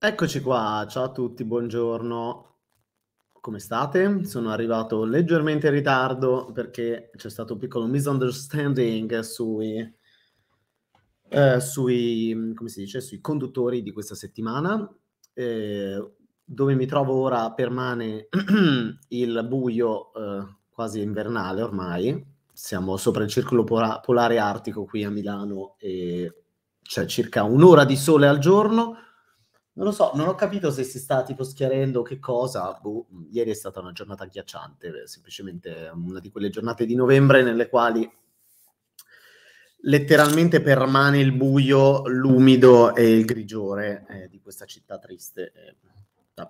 Eccoci qua, ciao a tutti, buongiorno. Come state? Sono arrivato leggermente in ritardo perché c'è stato un piccolo misunderstanding sui, eh, sui, dice, sui conduttori di questa settimana. Eh, dove mi trovo ora permane il buio eh, quasi invernale ormai. Siamo sopra il circolo polare artico qui a Milano e c'è circa un'ora di sole al giorno non lo so, non ho capito se si sta tipo schiarendo che cosa. Boh, mm, ieri è stata una giornata agghiacciante, eh, semplicemente mm, una di quelle giornate di novembre nelle quali letteralmente permane il buio, l'umido e il grigiore eh, di questa città triste. Eh,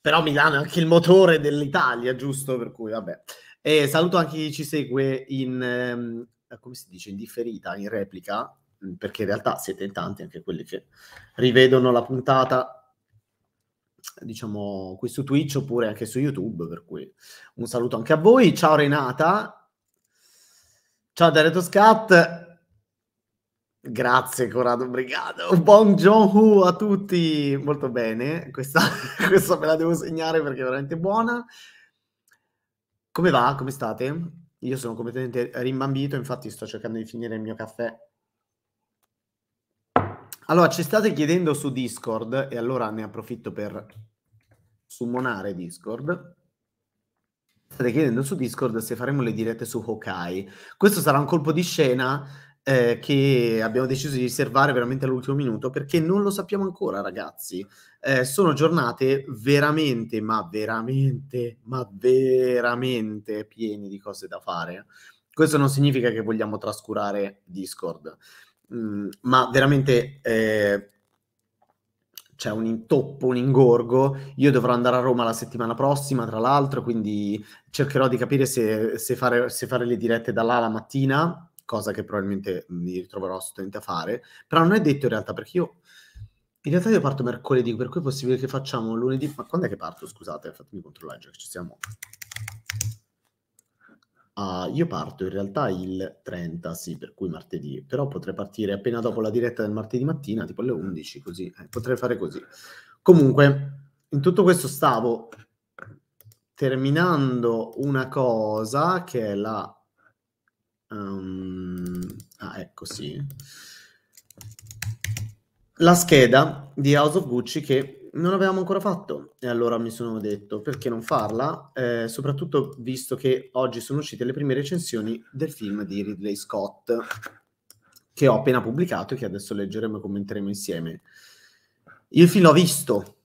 però Milano è anche il motore dell'Italia, giusto? Per cui vabbè. E eh, saluto anche chi ci segue in, ehm, come si dice, in differita, in replica, perché in realtà siete in tanti anche quelli che rivedono la puntata diciamo qui su Twitch oppure anche su YouTube, per cui un saluto anche a voi. Ciao Renata. Ciao da Scat Grazie Corrado Brigado. buongiorno a tutti. Molto bene. Questa, questa me la devo segnare perché è veramente buona. Come va? Come state? Io sono completamente rimbambito, infatti sto cercando di finire il mio caffè allora, ci state chiedendo su Discord, e allora ne approfitto per summonare Discord. State chiedendo su Discord se faremo le dirette su Hokai. Questo sarà un colpo di scena eh, che abbiamo deciso di riservare veramente all'ultimo minuto perché non lo sappiamo ancora, ragazzi. Eh, sono giornate veramente, ma veramente, ma veramente piene di cose da fare. Questo non significa che vogliamo trascurare Discord, Mm, ma veramente eh, c'è un intoppo, un ingorgo. Io dovrò andare a Roma la settimana prossima, tra l'altro, quindi cercherò di capire se, se, fare, se fare, le dirette da là la mattina, cosa che probabilmente mi ritroverò assolutamente a fare. Però non è detto in realtà, perché io... In realtà io parto mercoledì, per cui è possibile che facciamo lunedì... Ma quando è che parto? Scusate, fatemi controllare già che ci siamo. Uh, io parto in realtà il 30, sì, per cui martedì, però potrei partire appena dopo la diretta del martedì mattina, tipo alle 11, così, eh, potrei fare così. Comunque, in tutto questo stavo terminando una cosa che è la... Um, ah, ecco sì. La scheda di House of Gucci che non avevamo ancora fatto e allora mi sono detto perché non farla, eh, soprattutto visto che oggi sono uscite le prime recensioni del film di Ridley Scott che ho appena pubblicato e che adesso leggeremo e commenteremo insieme. Il film l'ho visto,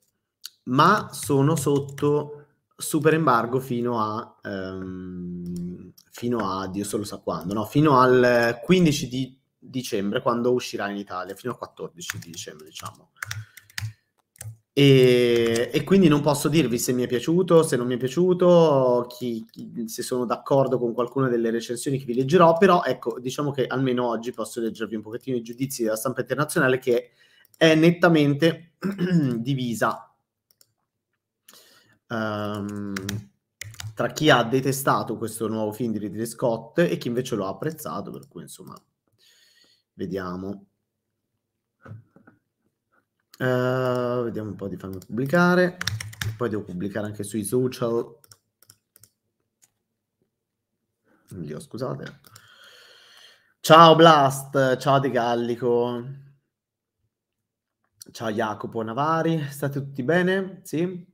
ma sono sotto super embargo fino a, ehm, fino a Dio solo sa quando, no, fino al 15 di dicembre quando uscirà in Italia, fino al 14 di dicembre diciamo. E, e, quindi non posso dirvi se mi è piaciuto, se non mi è piaciuto, chi, chi, se sono d'accordo con qualcuna delle recensioni che vi leggerò, però ecco, diciamo che almeno oggi posso leggervi un pochettino i giudizi della stampa internazionale che è nettamente divisa um, tra chi ha detestato questo nuovo film di Ridley Scott e chi invece lo ha apprezzato, per cui insomma, vediamo. Uh, vediamo un po' di farmi pubblicare. Poi devo pubblicare anche sui social. Dio, scusate. Ciao Blast, ciao Di Gallico. Ciao Jacopo Navari, state tutti bene? Sì?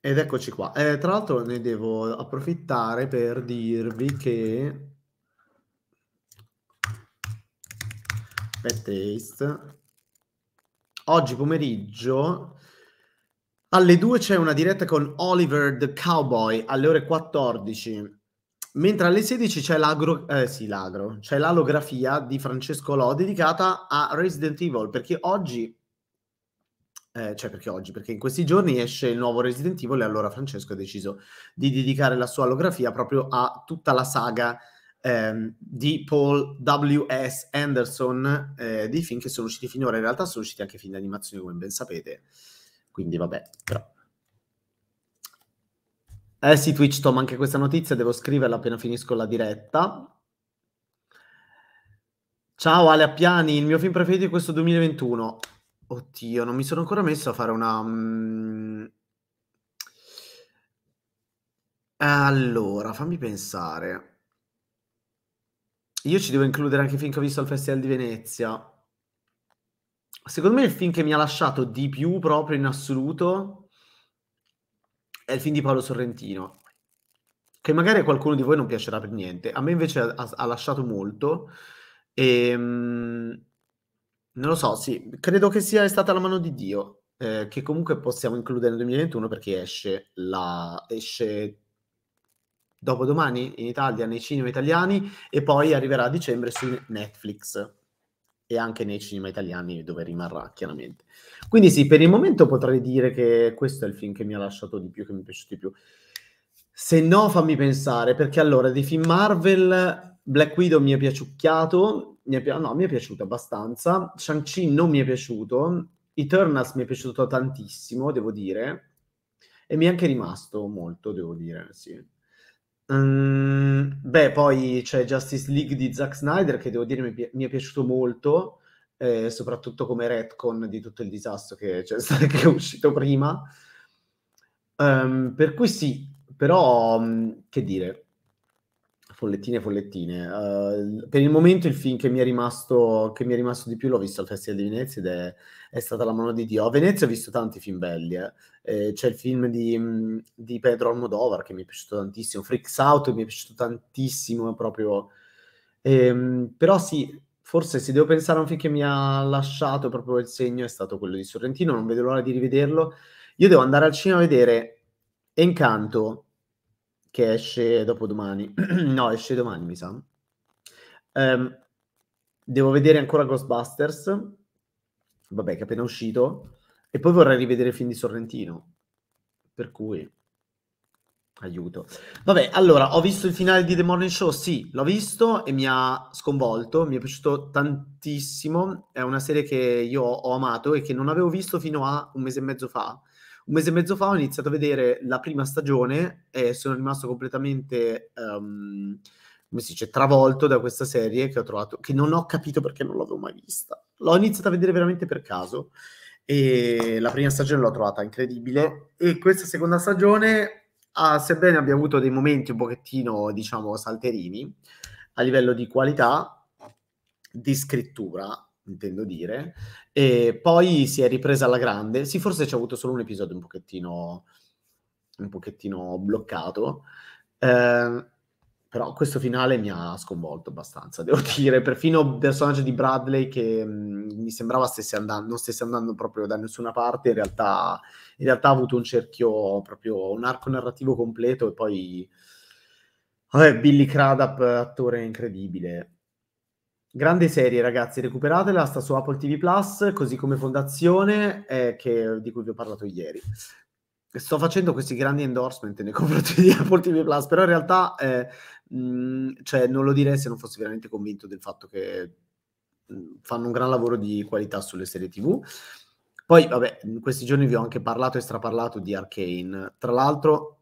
Ed eccoci qua. Eh, tra l'altro ne devo approfittare per dirvi che aspetta taste. Oggi pomeriggio alle 2 c'è una diretta con Oliver the Cowboy alle ore 14. Mentre alle 16 c'è l'agro, eh, sì, l'agro, c'è l'alografia di Francesco Lo dedicata a Resident Evil, perché oggi eh, cioè perché oggi, perché in questi giorni esce il nuovo Resident Evil e allora Francesco ha deciso di dedicare la sua alografia proprio a tutta la saga ehm, di Paul W.S. Anderson, eh, dei film che sono usciti finora, in realtà sono usciti anche film di animazione come ben sapete, quindi vabbè, però... Eh sì, Twitch Tom, anche questa notizia devo scriverla appena finisco la diretta. Ciao Ale Appiani, il mio film preferito di questo 2021. Oddio, non mi sono ancora messo a fare una... Mm. Allora, fammi pensare. Io ci devo includere anche i film che ho visto al Festival di Venezia. Secondo me il film che mi ha lasciato di più proprio in assoluto è il film di Paolo Sorrentino, che magari a qualcuno di voi non piacerà per niente, a me invece ha, ha lasciato molto. E, ehm, non lo so, sì, credo che sia stata la mano di Dio, eh, che comunque possiamo includere nel 2021 perché esce, la, esce dopodomani in Italia nei cinema italiani e poi arriverà a dicembre su Netflix e anche nei cinema italiani dove rimarrà chiaramente. Quindi sì, per il momento potrei dire che questo è il film che mi ha lasciato di più, che mi è piaciuto di più. Se no, fammi pensare, perché allora dei film Marvel, Black Widow mi è piaciucchiato, mi è, pi- no, mi è piaciuto abbastanza, Shang-Chi non mi è piaciuto, Eternals mi è piaciuto tantissimo, devo dire, e mi è anche rimasto molto, devo dire, sì. Um, beh, poi c'è Justice League di Zack Snyder che devo dire mi, pi- mi è piaciuto molto, eh, soprattutto come retcon di tutto il disastro che, cioè, che è uscito prima. Um, per cui sì, però um, che dire, follettine e follettine. Uh, per il momento il film che mi, rimasto, che mi, è rimasto, di più l'ho visto al Festival di Venezia ed è, è stata La mano di Dio. A Venezia ho visto tanti film belli, eh. eh, c'è il film di, di, Pedro Almodovar che mi è piaciuto tantissimo, Freaks Out mi è piaciuto tantissimo proprio... Eh, però sì, forse se devo pensare a un film che mi ha lasciato proprio il segno è stato quello di Sorrentino, non vedo l'ora di rivederlo. Io devo andare al cinema a vedere Encanto, che esce dopo domani. no, esce domani, mi sa. Um, devo vedere ancora Ghostbusters, vabbè, che è appena uscito, e poi vorrei rivedere i film di Sorrentino. Per cui Aiuto. Vabbè, allora, ho visto il finale di The Morning Show, sì, l'ho visto e mi ha sconvolto, mi è piaciuto tantissimo, è una serie che io ho amato e che non avevo visto fino a un mese e mezzo fa. Un mese e mezzo fa ho iniziato a vedere la prima stagione e sono rimasto completamente, um, come si dice, travolto da questa serie che ho trovato, che non ho capito perché non l'avevo mai vista. L'ho iniziata a vedere veramente per caso e la prima stagione l'ho trovata incredibile e questa seconda stagione ah, sebbene abbia avuto dei momenti un pochettino, diciamo, salterini, a livello di qualità, di scrittura, intendo dire, e poi si è ripresa alla grande. Sì, forse c'è avuto solo un episodio un pochettino, un pochettino bloccato. Eh, però questo finale mi ha sconvolto abbastanza, devo dire, perfino il personaggio di Bradley che mh, mm, mi sembrava stesse andando, non stesse andando proprio da nessuna parte, in realtà, in realtà ha avuto un cerchio, proprio un arco narrativo completo e poi vabbè, Billy Cradap, attore incredibile. Grande serie ragazzi, recuperatela, sta su Apple TV Plus, così come Fondazione eh, che, di cui vi ho parlato ieri sto facendo questi grandi endorsement nei confronti di Apple TV Plus, però in realtà eh, Mhmm, cioè, non lo direi se non fossi veramente convinto del fatto che mh, mhmm, fanno un gran lavoro di qualità sulle serie TV. Poi, vabbè, in questi giorni vi ho anche parlato e straparlato di Arcane. Tra l'altro,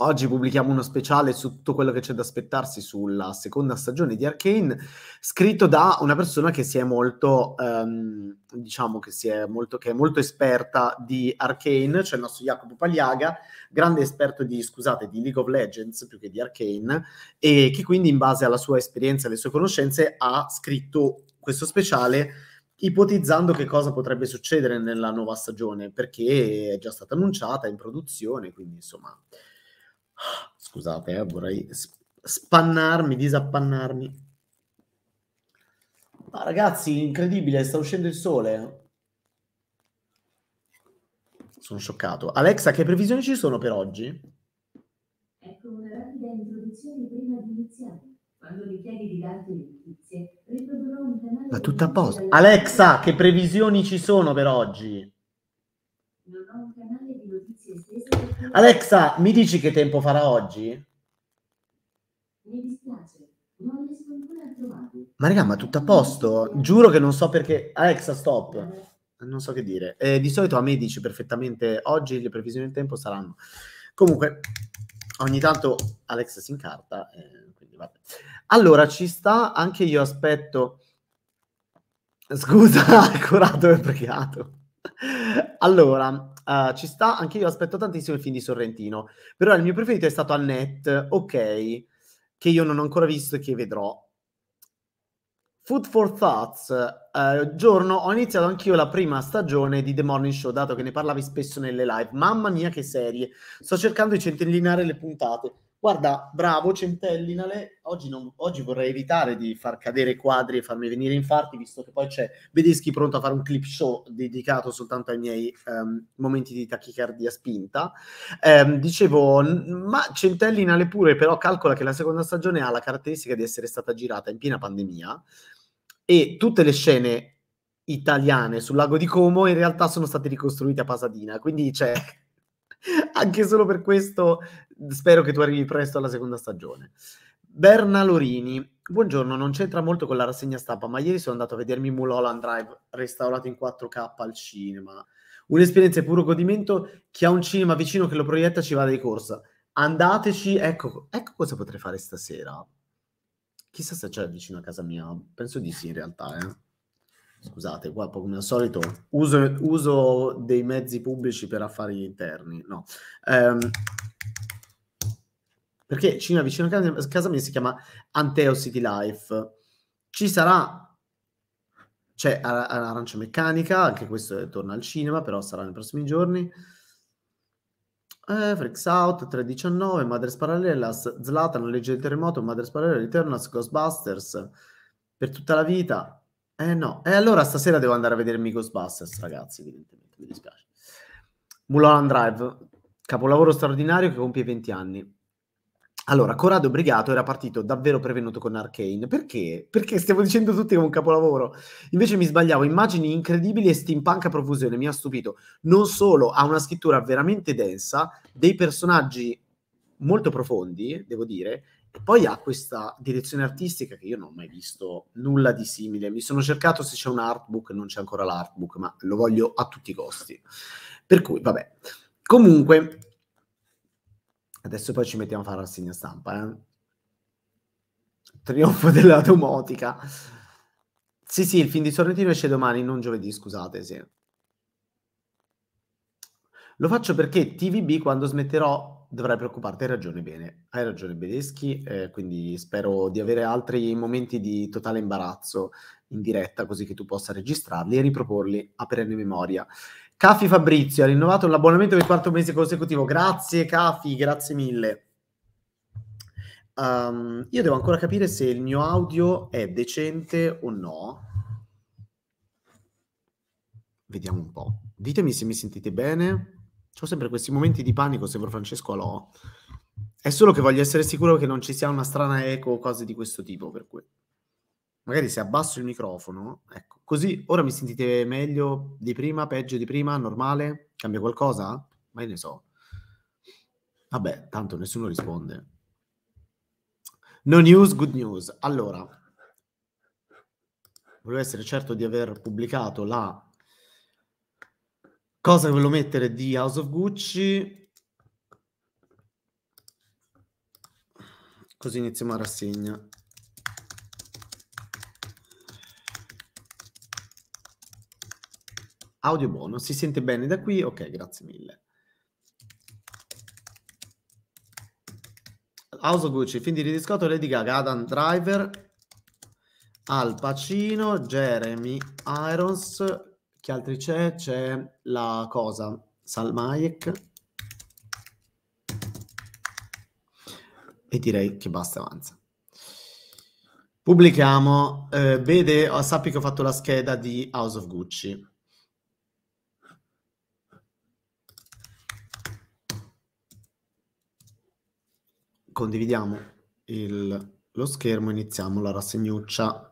Oggi pubblichiamo uno speciale su tutto quello che c'è da aspettarsi sulla seconda stagione di Arkane, scritto da una persona che si è molto, ehm, diciamo che, si è molto, che è molto esperta di Arkane, cioè il nostro Jacopo Pagliaga, grande esperto di, scusate, di League of Legends più che di Arkane, e che quindi in base alla sua esperienza e alle sue conoscenze ha scritto questo speciale ipotizzando che cosa potrebbe succedere nella nuova stagione, perché è già stata annunciata, è in produzione, quindi insomma Scusate, eh, vorrei spannarmi, disappannarmi. Ma ragazzi, incredibile, sta uscendo il sole. Sono scioccato. Alexa, che previsioni ci sono per oggi? Ecco una rapida introduzione prima di iniziare. Quando mi chiedi di darti le notizie, riprodurrò un canale... Ma tutta a posto. Alexa, che previsioni ci sono per oggi? Non ho un canale di notizie stesso Alexa, mi dici che tempo farà oggi? Mi dispiace, non riesco ancora a trovarti. Ma raga, ma tutto a posto? Giuro che non so perché... Alexa, stop. Non so che dire. Eh, di solito a me dici perfettamente oggi le previsioni del tempo saranno... Comunque, ogni tanto Alexa si incarta, eh, quindi vabbè. Allora, ci sta, anche io aspetto... Scusa, accurato e pregato. Allora, uh, ci sta, anche io aspetto tantissimo il film di Sorrentino, però il mio preferito è stato Annette, ok, che io non ho ancora visto e che vedrò. Food for Thoughts, uh, giorno, ho iniziato anch'io la prima stagione di The Morning Show, dato che ne parlavi spesso nelle live. Mamma mia che serie, sto cercando di centellinare le puntate. Guarda, bravo Centellinale, oggi, non, oggi vorrei evitare di far cadere quadri e farmi venire infarti, visto che poi c'è Vedeschi pronto a fare un clip show dedicato soltanto ai miei um, momenti di tachicardia spinta. Um, dicevo, ma Centellinale pure, però calcola che la seconda stagione ha la caratteristica di essere stata girata in piena pandemia e tutte le scene italiane sul lago di Como in realtà sono state ricostruite a Pasadena, quindi c'è cioè, anche solo per questo spero che tu arrivi presto alla seconda stagione. Berna Lorini, buongiorno, non c'entra molto con la rassegna stampa, ma ieri sono andato a vedermi Mulholland Drive restaurato in 4K al cinema. Un'esperienza di puro godimento, chi ha un cinema vicino che lo proietta ci va di corsa. Andateci, ecco, ecco cosa potrei fare stasera. Chissà se c'è vicino a casa mia, penso di sì in realtà, eh. Scusate, qua come al solito uso, uso dei mezzi pubblici per affari interni. No. Um, perché cinema vicino a casa, casa mia si chiama Anteo City Life. Ci sarà c'è Arancia Meccanica, anche questo torna al cinema, però sarà nei prossimi giorni. Eh, Freaks Out 319, Madres Parallelas, Zlatan, Legge del Terremoto, Madres Parallelas, Returns, Ghostbusters, per tutta la vita. Eh no, e eh, allora stasera devo andare a vedermi Ghostbusters, ragazzi, evidentemente, mi dispiace. Mulan Drive, capolavoro straordinario che compie 20 anni. Allora, Corrado Brigato era partito davvero prevenuto con Arcane. Perché? Perché stiamo dicendo tutti che è un capolavoro. Invece mi sbagliavo, immagini incredibili e steampunk a profusione, mi ha stupito. Non solo, ha una scrittura veramente densa, dei personaggi molto profondi, devo dire, e poi ha questa direzione artistica che io non ho mai visto nulla di simile. Mi sono cercato se c'è un artbook, non c'è ancora l'artbook, ma lo voglio a tutti i costi. Per cui, vabbè. Comunque, adesso poi ci mettiamo a fare la segna stampa. Eh? Trionfo della domotica. Sì, sì, il film di Sorrentino esce domani, non giovedì, scusate, sì. Lo faccio perché TVB quando smetterò dovrai preoccuparti, hai ragione bene, hai ragione Bedeschi, eh, quindi spero di avere altri momenti di totale imbarazzo in diretta così che tu possa registrarli e riproporli a perenne memoria. Cafi Fabrizio ha rinnovato l'abbonamento per il quarto mese consecutivo, grazie Cafi, grazie mille. Um, io devo ancora capire se il mio audio è decente o no. Vediamo un po'. Ditemi se mi sentite bene ho sempre questi momenti di panico, sembro Francesco Alò. È solo che voglio essere sicuro che non ci sia una strana eco o cose di questo tipo, per cui magari se abbasso il microfono, ecco, così ora mi sentite meglio di prima, peggio di prima, normale? Cambia qualcosa? Ma io ne so. Vabbè, tanto nessuno risponde. No news, good news. Allora, volevo essere certo di aver pubblicato la Cosa volevo mettere di House of Gucci? Così iniziamo la rassegna. Audio buono, si sente bene da qui? Ok, grazie mille. House of Gucci, film di Ridley Scott, Lady Gaga, Adam Driver, Al Pacino, Jeremy Irons, chi altri c'è? C'è la cosa, Salmaiek. E direi che basta, avanza. Pubblichiamo. Eh, vede, ah, sappi che ho fatto la scheda di House of Gucci. Condividiamo il, lo schermo, iniziamo la rassegnuccia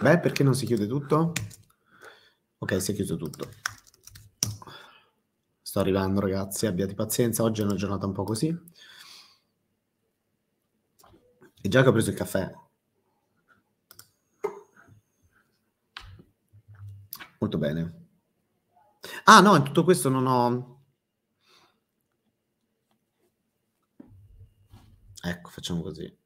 Beh, perché non si chiude tutto? Ok, si è chiuso tutto. Sto arrivando, ragazzi, abbiate pazienza. Oggi è una giornata un po' così. E già che ho preso il caffè. Molto bene. Ah, no, in tutto questo non ho... Ecco, facciamo così.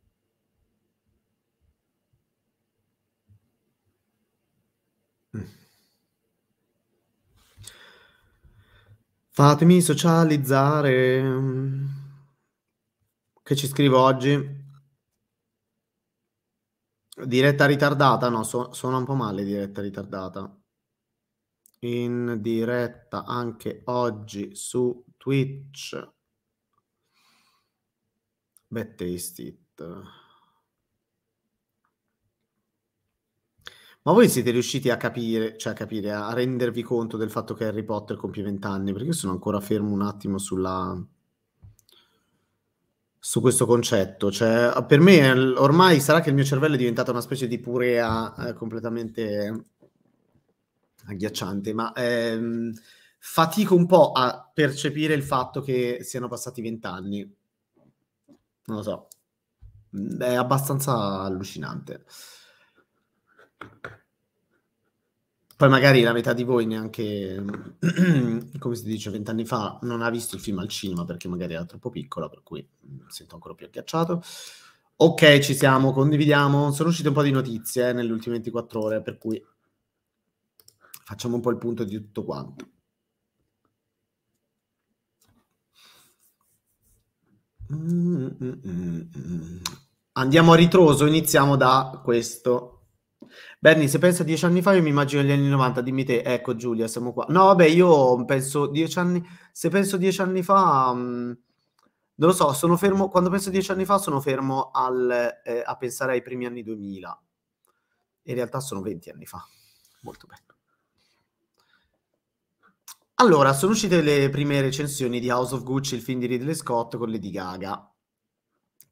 Fatemi socializzare. Che ci scrivo oggi? Diretta ritardata? No, so, suona un po' male diretta ritardata. In diretta anche oggi su Twitch. Bad Taste Ma voi siete riusciti a capire, cioè a capire, a rendervi conto del fatto che Harry Potter compie vent'anni? Perché io sono ancora fermo un attimo sulla... su questo concetto. Cioè, per me ormai sarà che il mio cervello è diventato una specie di purea eh, completamente agghiacciante, ma ehm, fatico un po' a percepire il fatto che siano passati vent'anni. Non lo so, mm, è abbastanza allucinante. Poi magari la metà di voi neanche, come si dice, vent'anni fa non ha visto il film al cinema perché magari era troppo piccola, per cui mi mm, sento ancora più agghiacciato. Ok, ci siamo, condividiamo. Sono uscite un po' di notizie eh, nelle ultime 24 ore, per cui facciamo un po' il punto di tutto quanto. Mm, mm, Andiamo a ritroso, iniziamo da questo. Berni, se penso a dieci anni fa, io mi immagino gli anni 90, dimmi te, ecco Giulia, siamo qua. No, vabbè, io penso dieci anni, se penso dieci anni fa, um, non lo so, sono fermo, quando penso dieci anni fa sono fermo al, eh, a pensare ai primi anni 2000. In realtà sono venti anni fa, molto bene. Allora, sono uscite le prime recensioni di House of Gucci, il film di Ridley Scott con Lady Gaga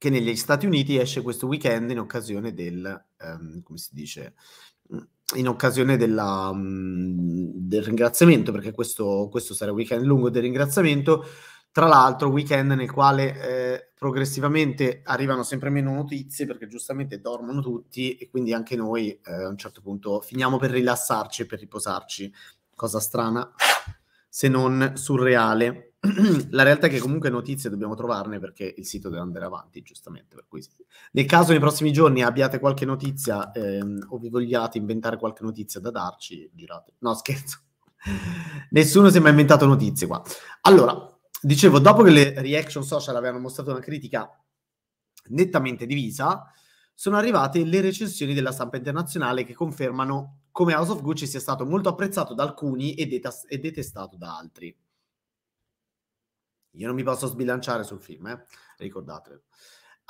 che negli Stati Uniti esce questo weekend in occasione del, um, come si dice, in occasione della, um, del ringraziamento, perché questo, questo, sarà il weekend lungo del ringraziamento, tra l'altro weekend nel quale eh, progressivamente arrivano sempre meno notizie, perché giustamente dormono tutti e quindi anche noi eh, a un certo punto finiamo per rilassarci e per riposarci, cosa strana se non surreale. la realtà è che comunque notizie dobbiamo trovarne perché il sito deve andare avanti, giustamente. Per cui nel caso nei prossimi giorni abbiate qualche notizia ehm, o vi vogliate inventare qualche notizia da darci, girate. No, scherzo. Nessuno si è mai inventato notizie qua. Allora, dicevo, dopo che le reaction social avevano mostrato una critica nettamente divisa, sono arrivate le recensioni della stampa internazionale che confermano come House of Gucci sia stato molto apprezzato da alcuni e, detestato da altri. Io non mi posso sbilanciare sul film, eh? ricordatelo.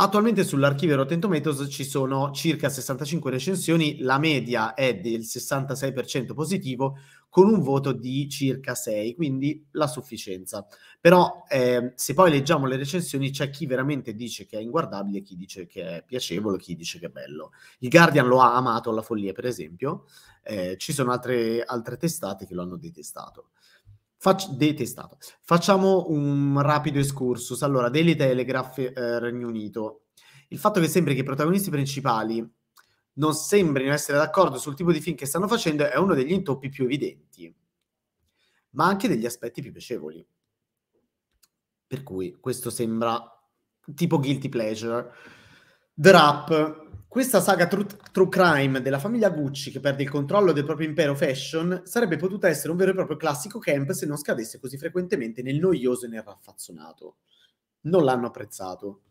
Attualmente sull'archivio Rotten Tomatoes ci sono circa 65 recensioni, la media è del 66% positivo con un voto di circa 6, quindi la sufficienza. Però eh, se poi leggiamo le recensioni c'è chi veramente dice che è inguardabile, chi dice che è piacevole, chi dice che è bello. Il Guardian lo ha amato alla follia, per esempio, eh, ci sono altre, altre testate che lo hanno detestato. Fac- detestato. Facciamo un rapido escursus. Allora, Daily Telegraph eh, Regno Unito. Il fatto che sembri che i protagonisti principali non sembrino essere d'accordo sul tipo di film che stanno facendo è uno degli intoppi più evidenti, ma anche degli aspetti più piacevoli. Per cui questo sembra tipo guilty pleasure. The Rap questa saga true, true, crime della famiglia Gucci che perde il controllo del proprio impero fashion sarebbe potuta essere un vero e proprio classico camp se non scadesse così frequentemente nel noioso e nel raffazzonato. Non l'hanno apprezzato.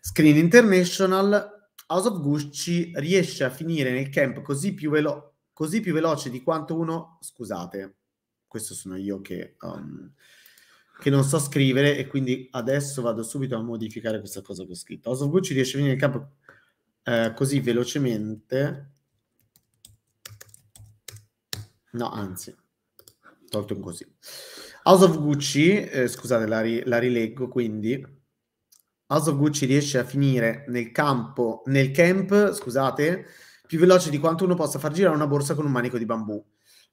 Screen International, House of Gucci riesce a finire nel camp così più, velo- così più veloce di quanto uno... Scusate, questo sono io che, um, che, non so scrivere e quindi adesso vado subito a modificare questa cosa che ho scritto. House of Gucci riesce a finire nel camp eh, così velocemente. No, anzi, tolto in così. House of Gucci, eh, scusate, la, ri- la, rileggo quindi. House of Gucci riesce a finire nel campo, nel camp, scusate, più veloce di quanto uno possa far girare una borsa con un manico di bambù.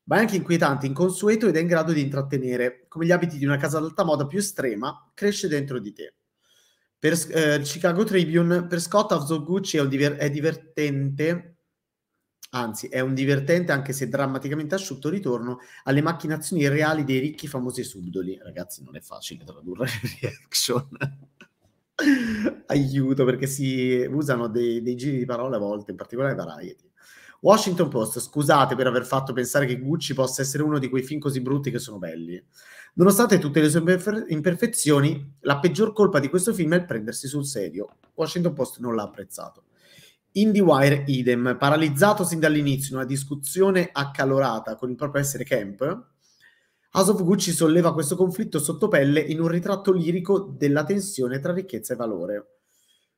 Ma è anche inquietante, inconsueto ed è in grado di intrattenere. Come gli abiti di una casa d'alta moda più estrema, cresce dentro di te. Per eh, Chicago Tribune, per Scott Avzogucci è, diver- è divertente, anzi è un divertente anche se drammaticamente asciutto ritorno alle macchinazioni reali dei ricchi famosi subdoli. Ragazzi, non è facile tradurre le reaction. Aiuto perché si usano dei, dei giri di parole a volte, in particolare Variety. Washington Post, scusate per aver fatto pensare che Gucci possa essere uno di quei film così brutti che sono belli. Nonostante tutte le sue imperfezioni, la peggior colpa di questo film è il prendersi sul serio. Washington Post non l'ha apprezzato. Wire, idem, paralizzato sin dall'inizio in una discussione accalorata con il proprio essere camp, House of Gucci solleva questo conflitto sotto pelle in un ritratto lirico della tensione tra ricchezza e valore.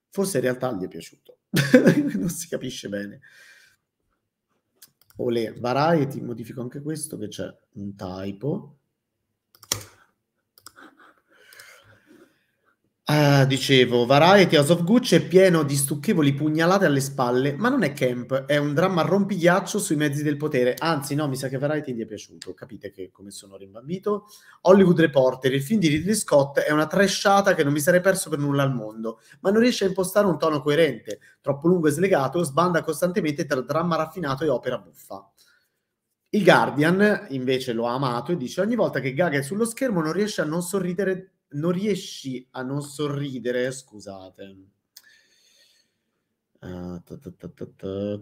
Forse in realtà gli è piaciuto, non si capisce bene. Ole, Variety, modifico anche questo che c'è un typo. Ah, dicevo, Variety House of Gucci è pieno di stucchevoli pugnalate alle spalle, ma non è camp, è un dramma rompighiaccio sui mezzi del potere. Anzi, no, mi sa che Variety gli è piaciuto, capite che come sono rimbambito. Hollywood Reporter, il film di Ridley Scott, è una tresciata che non mi sarei perso per nulla al mondo, ma non riesce a impostare un tono coerente, troppo lungo e slegato, sbanda costantemente tra dramma raffinato e opera buffa. Il Guardian invece lo ha amato e dice ogni volta che Gaga è sullo schermo non riesce a non sorridere non riesci a non sorridere, scusate. Ah,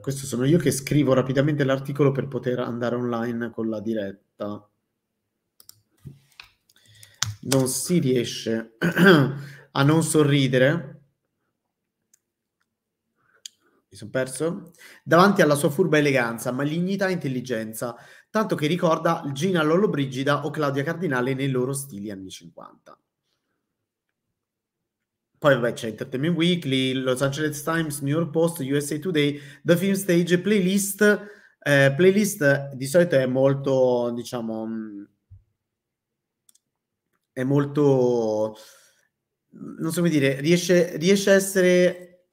Questo sono io che scrivo rapidamente l'articolo per poter andare online con la diretta. Non si riesce a non sorridere. Mi sono perso? Davanti alla sua furba eleganza, malignità e intelligenza, tanto che ricorda Gina Lollobrigida o Claudia Cardinale nei loro stili anni 50. Poi vabbè c'è Entertainment Weekly, Los Angeles Times, New York Post, USA Today, The Film Stage, Playlist. Eh, playlist di solito è molto, diciamo, mm, è molto, non so come dire, riesce, riesce a essere,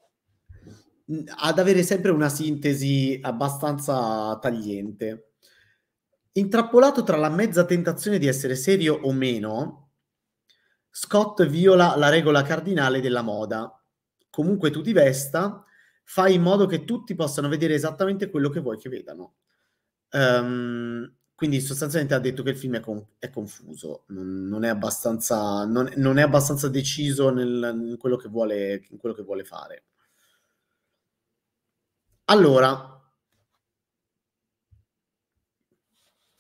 mm, ad avere sempre una sintesi abbastanza tagliente. Intrappolato tra la mezza tentazione di essere serio o meno, Scott viola la regola cardinale della moda. Comunque tu ti vesta, fai in modo che tutti possano vedere esattamente quello che vuoi che vedano. Um, quindi sostanzialmente ha detto che il film è, con- è confuso, non, non, è abbastanza, non, non, è abbastanza, deciso nel, in, quello vuole, in quello che vuole fare. Allora,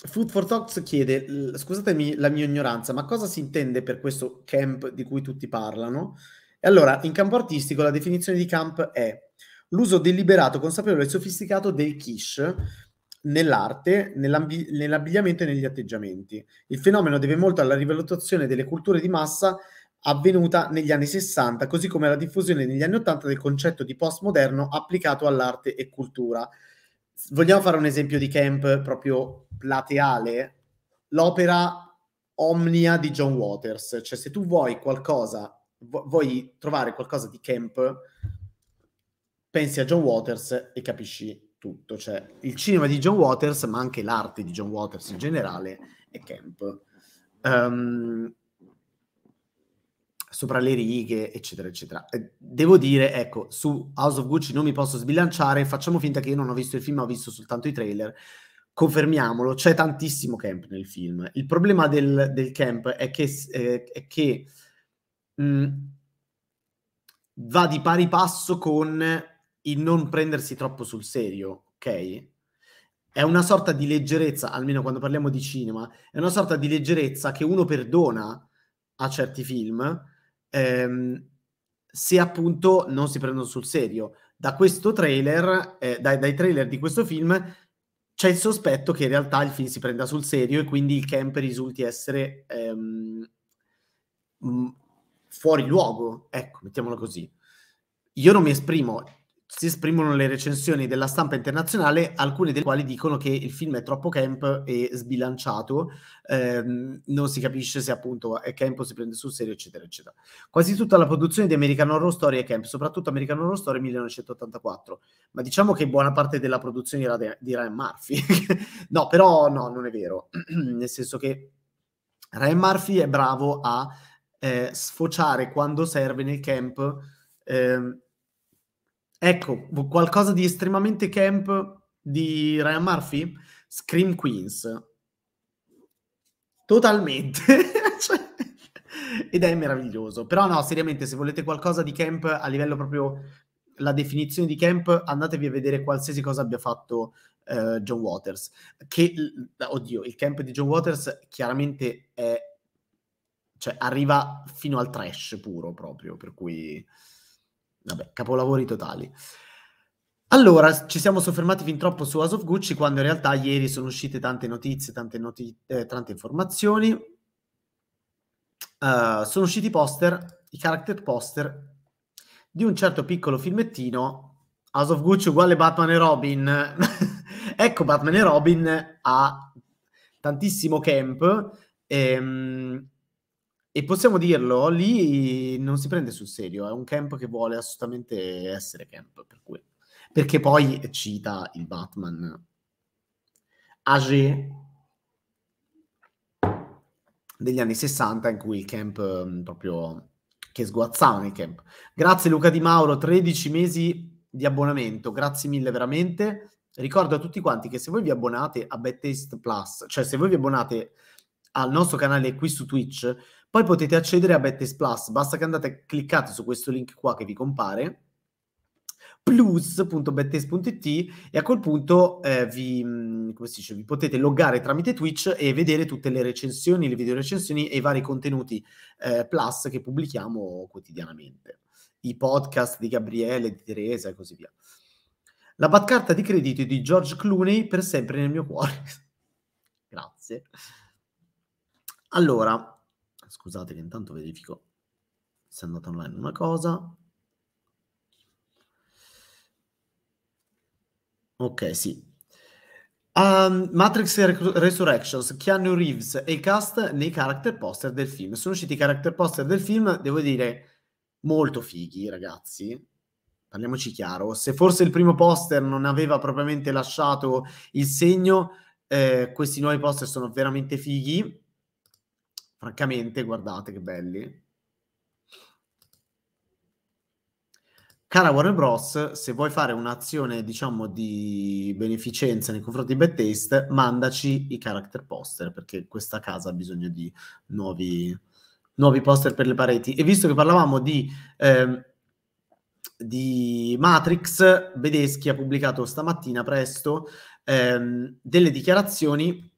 Food for Talks chiede, scusatemi la mia ignoranza, ma cosa si intende per questo camp di cui tutti parlano? E allora, in campo artistico la definizione di camp è l'uso deliberato, consapevole e sofisticato del quiche nell'arte, nell'abbigliamento e negli atteggiamenti. Il fenomeno deve molto alla rivalutazione delle culture di massa avvenuta negli anni 60, così come alla diffusione negli anni 80 del concetto di postmoderno applicato all'arte e cultura vogliamo fare un esempio di camp proprio plateale? L'opera Omnia di John Waters, cioè se tu vuoi qualcosa, vuoi trovare qualcosa di camp, pensi a John Waters e capisci tutto, cioè il cinema di John Waters, ma anche l'arte di John Waters in generale è camp. Um, sopra le righe, eccetera, eccetera. Eh, devo dire, ecco, su House of Gucci non mi posso sbilanciare, facciamo finta che io non ho visto il film, ho visto soltanto i trailer, confermiamolo, c'è tantissimo camp nel film. Il problema del, del camp è che, eh, è che mh, mm, va di pari passo con il non prendersi troppo sul serio, ok? È una sorta di leggerezza, almeno quando parliamo di cinema, è una sorta di leggerezza che uno perdona a certi film, ehm, se appunto non si prendono sul serio. Da questo trailer, eh, dai, dai, trailer di questo film, c'è il sospetto che in realtà il film si prenda sul serio e quindi il camp risulti essere ehm, fuori luogo. Ecco, mettiamolo così. Io non mi esprimo, si esprimono le recensioni della stampa internazionale, alcune delle quali dicono che il film è troppo camp e sbilanciato, ehm, non si capisce se appunto è camp o si prende sul serio, eccetera, eccetera. Quasi tutta la produzione di American Horror Story è camp, soprattutto American Horror Story 1984, ma diciamo che buona parte della produzione era de- di Ryan Murphy. no, però no, non è vero, nel senso che Ryan Murphy è bravo a eh, sfociare quando serve nel camp. Ehm, Ecco, qualcosa di estremamente camp di Ryan Murphy? Scream Queens. Totalmente. cioè, ed è meraviglioso. Però no, seriamente, se volete qualcosa di camp a livello proprio la definizione di camp, andatevi a vedere qualsiasi cosa abbia fatto uh, John Waters. Che, oddio, il camp di John Waters chiaramente è... Cioè, arriva fino al trash puro proprio, per cui vabbè, capolavori totali. Allora, ci siamo soffermati fin troppo su House of Gucci quando in realtà ieri sono uscite tante notizie, tante, noti- eh, tante informazioni. Uh, sono usciti i poster, i character poster di un certo piccolo filmettino, House of Gucci uguale Batman e Robin. ecco Batman e Robin ha tantissimo camp. Ehm, e possiamo dirlo, lì non si prende sul serio, è un camp che vuole assolutamente essere camp, per cui. perché poi cita il Batman Age degli anni 60 in cui il camp mm, proprio che sguazzavano i camp. Grazie Luca Di Mauro, 13 mesi di abbonamento, grazie mille veramente. Ricordo a tutti quanti che se voi vi abbonate a Bad Plus, cioè se voi vi abbonate al nostro canale qui su Twitch, poi potete accedere a Bettes Plus, basta che andate cliccate su questo link qua che vi compare plus.bettes.it e a quel punto eh, vi, mm, dice, vi, potete loggare tramite Twitch e vedere tutte le recensioni, le video recensioni e i vari contenuti eh, plus che pubblichiamo quotidianamente. I podcast di Gabriele, di Teresa e così via. La batcarta di credito di George Clooney per sempre nel mio cuore. Grazie. Allora, Scusate che intanto verifico se è andata online una cosa. Ok, sì. Um, Matrix Resurrections, Keanu Reeves e il cast nei character poster del film. Sono usciti i character poster del film, devo dire, molto fighi, ragazzi. Parliamoci chiaro, se forse il primo poster non aveva propriamente lasciato il segno, eh, questi nuovi poster sono veramente fighi. Francamente, guardate che belli. Cara Warner Bros., se vuoi fare un'azione, diciamo, di beneficenza nei confronti di Bad Taste, mandaci i character poster, perché questa casa ha bisogno di nuovi, nuovi poster per le pareti. E visto che parlavamo di, eh, di Matrix, Bedeschi ha pubblicato stamattina presto eh, delle dichiarazioni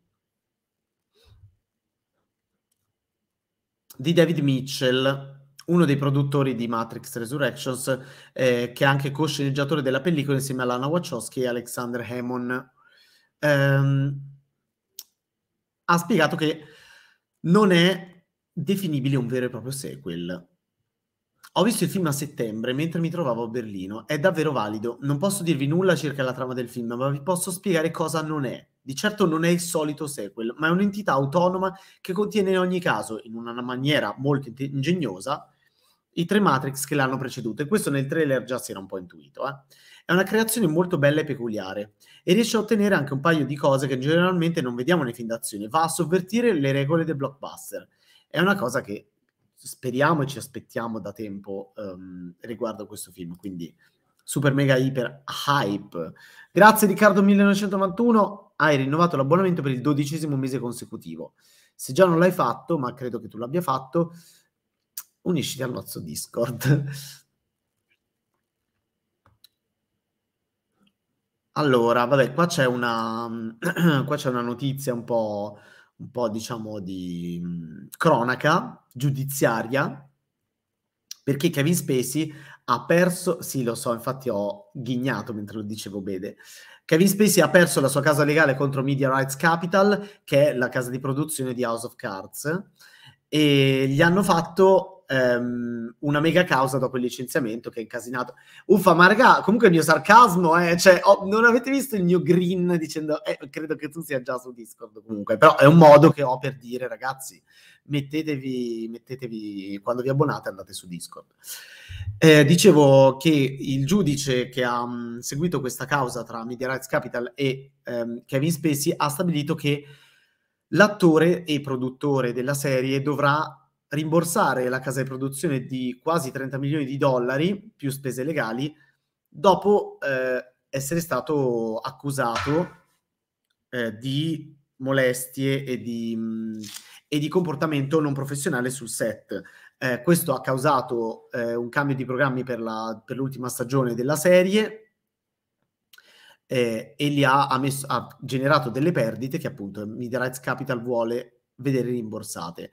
di David Mitchell, uno dei produttori di Matrix Resurrections, eh, che è anche co-sceneggiatore della pellicola insieme a Lana Wachowski e Alexander Hammond. Um, ha spiegato che non è definibile un vero e proprio sequel. Ho visto il film a settembre mentre mi trovavo a Berlino, è davvero valido. Non posso dirvi nulla circa la trama del film, ma vi posso spiegare cosa non è. Di certo non è il solito sequel, ma è un'entità autonoma che contiene in ogni caso, in una maniera molto ingegnosa, i tre Matrix che l'hanno preceduto. E questo nel trailer già si era un po' intuito. Eh? È una creazione molto bella e peculiare e riesce a ottenere anche un paio di cose che generalmente non vediamo nei film d'azione. Va a sovvertire le regole del blockbuster. È una cosa che speriamo e ci aspettiamo da tempo um, riguardo a questo film. Quindi super mega iper hype. Grazie Riccardo 1991 hai rinnovato l'abbonamento per il dodicesimo mese consecutivo. Se già non l'hai fatto, ma credo che tu l'abbia fatto, unisciti al nostro Discord. Allora, vabbè, qua c'è una, qua c'è una notizia un po', un po', diciamo, di cronaca giudiziaria, perché Kevin Spacey ha perso, sì lo so, infatti ho ghignato mentre lo dicevo bene, Kevin Spacey ha perso la sua casa legale contro Media Rights Capital, che è la casa di produzione di House of Cards e gli hanno fatto ehm, una mega causa dopo il licenziamento che è incasinato. Uffa, ma raga, comunque il mio sarcasmo è, eh, cioè, oh, non avete visto il mio green dicendo, eh, credo che tu sia già su Discord comunque, però è un modo che ho per dire, ragazzi, mettetevi, mettetevi quando vi abbonate andate su Discord. Eh, dicevo che il giudice che ha mh, mm, seguito questa causa tra Media Rights Capital e ehm, Kevin Spacey ha stabilito che L'attore e produttore della serie dovrà rimborsare la casa di produzione di quasi 30 milioni di dollari più spese legali dopo eh, essere stato accusato eh, di molestie e di, mh, mm, e di, comportamento non professionale sul set. Eh, questo ha causato eh, un cambio di programmi per, la, per l'ultima stagione della serie, eh, e li ha, ha, messo, ha, generato delle perdite che appunto Media Capital vuole vedere rimborsate.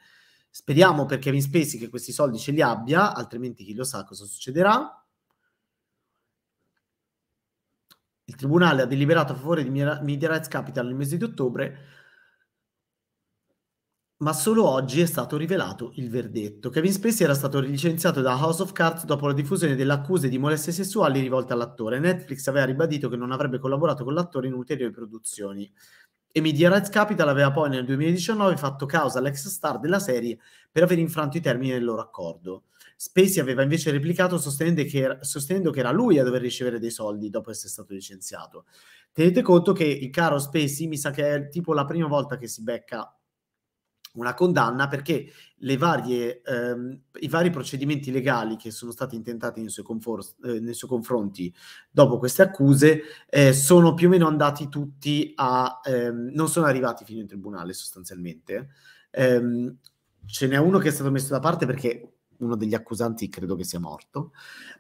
Speriamo per Kevin Spacey che questi soldi ce li abbia, altrimenti chi lo sa cosa succederà. Il tribunale ha deliberato a favore di Media Rights Capital nel mese di ottobre ma solo oggi è stato rivelato il verdetto. Kevin Spacey era stato licenziato da House of Cards dopo la diffusione delle accuse di molestie sessuali rivolte all'attore. Netflix aveva ribadito che non avrebbe collaborato con l'attore in ulteriori produzioni. E Media Rights Capital aveva poi nel 2019 fatto causa all'ex star della serie per aver infranto i termini del loro accordo. Spacey aveva invece replicato sostenendo che, era, sostenendo che, era, lui a dover ricevere dei soldi dopo essere stato licenziato. Tenete conto che il caro Spacey mi sa che è tipo la prima volta che si becca una condanna perché le varie, ehm, i vari procedimenti legali che sono stati intentati nei suoi, confor- eh, nei suoi confronti dopo queste accuse eh, sono più o meno andati tutti a... Ehm, non sono arrivati fino in tribunale sostanzialmente. Ehm, ce n'è uno che è stato messo da parte perché uno degli accusanti credo che sia morto.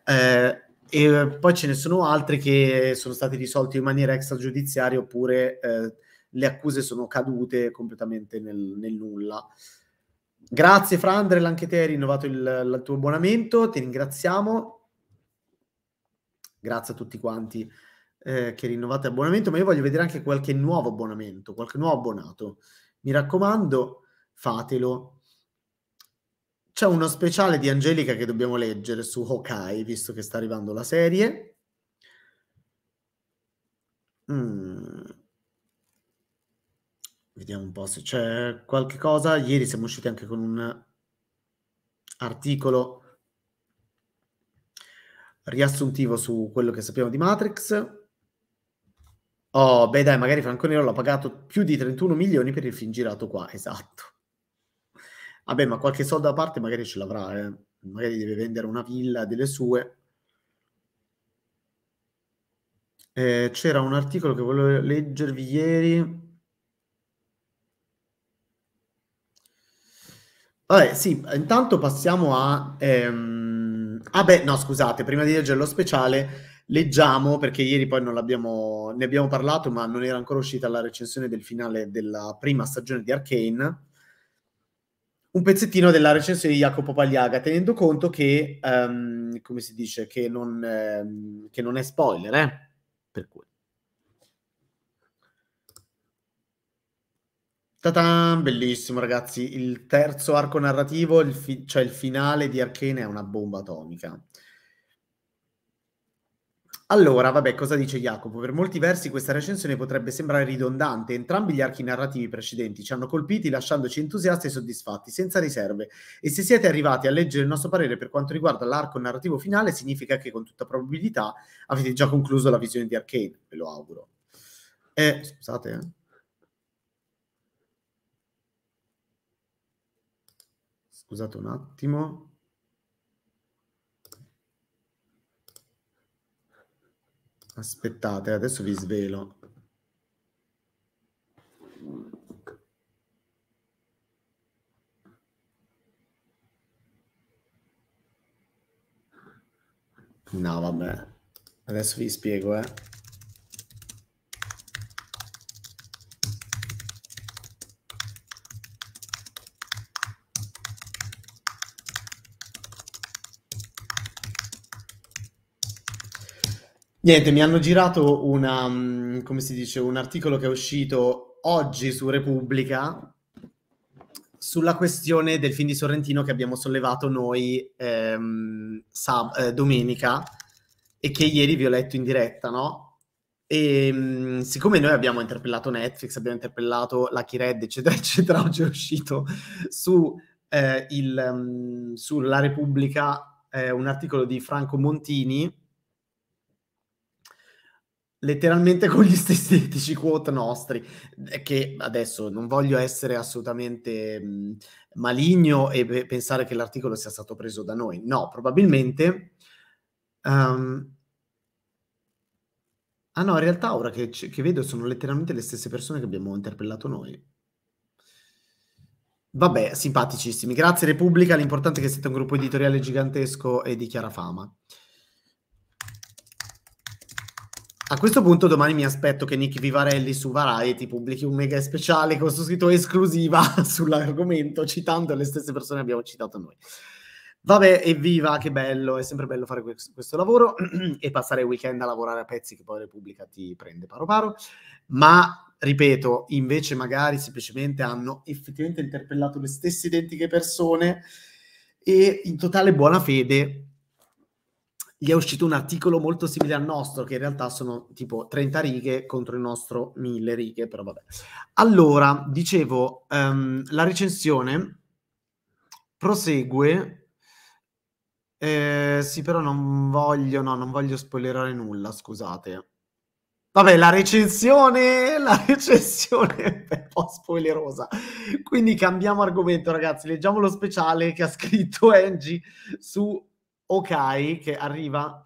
Eh, e poi ce ne sono altri che sono stati risolti in maniera extragiudiziaria oppure eh, le accuse sono cadute completamente nel, nel nulla. Grazie Frandrel, anche te hai rinnovato il, il tuo abbonamento, ti ringraziamo. Grazie a tutti quanti eh, che rinnovate l'abbonamento, ma io voglio vedere anche qualche nuovo abbonamento, qualche nuovo abbonato. Mi raccomando, fatelo. C'è uno speciale di Angelica che dobbiamo leggere su Hokai, visto che sta arrivando la serie. Mm. Vediamo un po' se c'è qualche cosa. Ieri siamo usciti anche con un articolo riassuntivo su quello che sappiamo di Matrix. Oh, beh dai, magari Franco Nero l'ha pagato più di 31 milioni per il film girato qua, esatto. Vabbè, ma qualche soldo a parte magari ce l'avrà, eh. magari deve vendere una villa delle sue. Eh, c'era un articolo che volevo leggervi ieri. Vabbè, sì, intanto passiamo a... Ehm... Ah beh, no, scusate, prima di leggere lo speciale, leggiamo, perché ieri poi non l'abbiamo... ne abbiamo parlato, ma non era ancora uscita la recensione del finale della prima stagione di Arcane, un pezzettino della recensione di Jacopo Pagliaga, tenendo conto che, ehm, come si dice, che non, ehm, che non è spoiler, eh? Per cui. Ta-tan! Bellissimo, ragazzi. Il terzo arco narrativo, il fi- cioè il finale di Arcane, è una bomba atomica. Allora, vabbè, cosa dice Jacopo? Per molti versi questa recensione potrebbe sembrare ridondante. Entrambi gli archi narrativi precedenti ci hanno colpiti, lasciandoci entusiasti e soddisfatti, senza riserve. E se siete arrivati a leggere il nostro parere per quanto riguarda l'arco narrativo finale, significa che con tutta probabilità avete già concluso la visione di Arcane. Ve lo auguro. Eh, scusate, eh. Scusate un attimo. Aspettate, adesso vi svelo. No, vabbè. Adesso vi spiego, eh. Niente, mi hanno girato una, mm, come si dice, un articolo che è uscito oggi su Repubblica sulla questione del film di Sorrentino che abbiamo sollevato noi ehm, sab- eh, domenica e che ieri vi ho letto in diretta, no? E ehm, siccome noi abbiamo interpellato Netflix, abbiamo interpellato Lucky Red, eccetera, eccetera, oggi è uscito su, eh, il, um, sulla Repubblica eh, un articolo di Franco Montini letteralmente con gli stessi 10 quote nostri, eh, che adesso non voglio essere assolutamente mh, maligno e beh, pensare che l'articolo sia stato preso da noi, no, probabilmente... Um, ah no, in realtà ora che, che vedo sono letteralmente le stesse persone che abbiamo interpellato noi. Vabbè, simpaticissimi. Grazie Repubblica, l'importante è che siete un gruppo editoriale gigantesco e di chiara fama. A questo punto domani mi aspetto che Nick Vivarelli su Variety pubblichi un mega speciale con su scritto esclusiva sull'argomento, citando le stesse persone che abbiamo citato noi. Vabbè, evviva, che bello, è sempre bello fare questo lavoro e passare il weekend a lavorare a pezzi che poi Repubblica ti prende paro paro, ma ripeto, invece magari semplicemente hanno effettivamente interpellato le stesse identiche persone e in totale buona fede gli è uscito un articolo molto simile al nostro, che in realtà sono tipo 30 righe contro il nostro 1000 righe, però vabbè. Allora, dicevo, um, la recensione prosegue. Eh, sì, però non voglio, no, non voglio spoilerare nulla, scusate. Vabbè, la recensione, la recensione è un po' spoilerosa. Quindi cambiamo argomento, ragazzi. Leggiamo lo speciale che ha scritto Angie su Okai che arriva,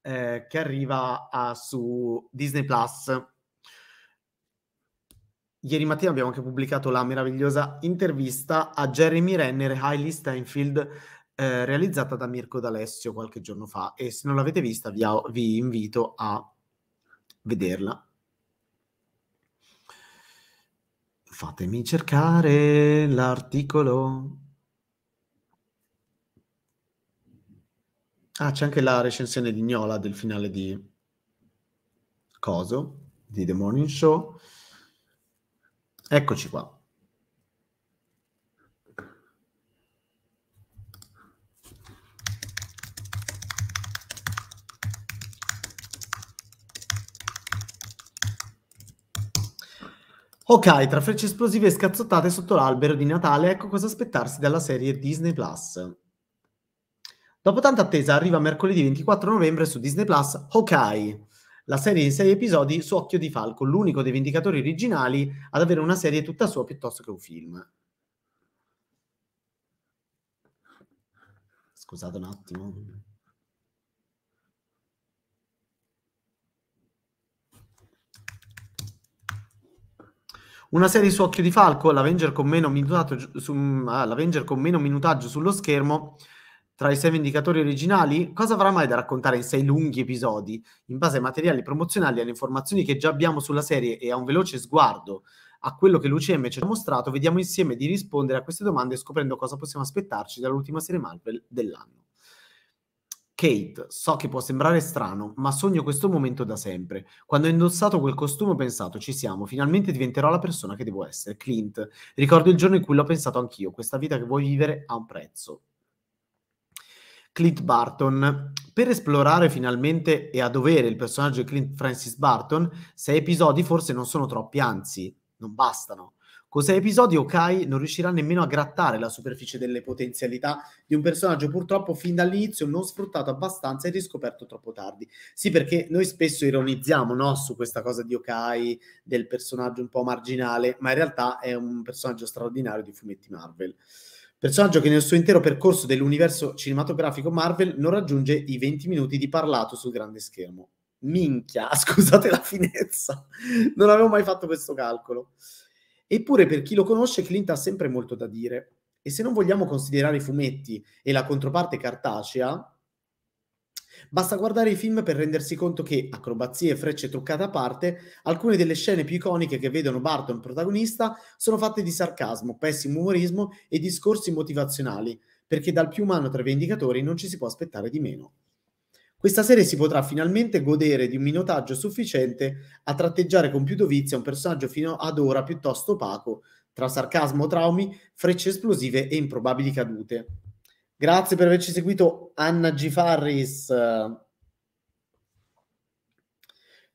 eh, che arriva a, su Disney Plus. Ieri mattina abbiamo anche pubblicato la meravigliosa intervista a Jeremy Renner e Hailey Steinfeld eh, realizzata da Mirko D'Alessio qualche giorno fa e se non l'avete vista vi, ha, vi invito a vederla. Fatemi cercare l'articolo. Ah, c'è anche la recensione di Gnola del finale di Coso, di The Morning Show. Eccoci qua. Ok, tra frecce esplosive e scazzottate sotto l'albero di Natale, ecco cosa aspettarsi dalla serie Disney Plus. Dopo tanta attesa arriva mercoledì 24 novembre su Disney Plus Hawkeye, la serie di sei episodi su Occhio di Falco, l'unico dei Vendicatori originali ad avere una serie tutta sua piuttosto che un film. Scusate un attimo. Una serie su Occhio di Falco, l'Avenger con meno minutaggio, su, ah, l'Avenger con meno minutaggio sullo schermo tra i sei vendicatori originali, cosa avrà mai da raccontare in sei lunghi episodi? In base ai materiali promozionali e alle informazioni che già abbiamo sulla serie e a un veloce sguardo a quello che l'UCM ci ha mostrato, vediamo insieme di rispondere a queste domande scoprendo cosa possiamo aspettarci dall'ultima serie Marvel dell'anno. Kate, so che può sembrare strano, ma sogno questo momento da sempre. Quando ho indossato quel costume ho pensato, ci siamo, finalmente diventerò la persona che devo essere, Clint. Ricordo il giorno in cui l'ho pensato anchio, questa vita che vuoi vivere ha un prezzo. Clint Barton per esplorare finalmente e a dovere il personaggio di Clint Francis Barton, sei episodi forse non sono troppi, anzi, non bastano. Con sei episodi Okai non riuscirà nemmeno a grattare la superficie delle potenzialità di un personaggio purtroppo fin dall'inizio non sfruttato abbastanza e riscoperto troppo tardi. Sì, perché noi spesso ironizziamo no, su questa cosa di Okai, del personaggio un po' marginale, ma in realtà è un personaggio straordinario di fumetti Marvel. Personaggio che nel suo intero percorso dell'universo cinematografico Marvel non raggiunge i 20 minuti di parlato sul grande schermo. Minchia, scusate la finezza, non avevo mai fatto questo calcolo. Eppure per chi lo conosce Clint ha sempre molto da dire e se non vogliamo considerare i fumetti e la controparte cartacea, Basta guardare i film per rendersi conto che, acrobazie e frecce truccate a parte, alcune delle scene più iconiche che vedono Barton protagonista sono fatte di sarcasmo, pessimo umorismo e discorsi motivazionali, perché dal più umano tra i vendicatori non ci si può aspettare di meno. Questa serie si potrà finalmente godere di un minutaggio sufficiente a tratteggiare con più dovizia un personaggio fino ad ora piuttosto opaco, tra sarcasmo, traumi, frecce esplosive e improbabili cadute. Grazie per averci seguito, Anna G.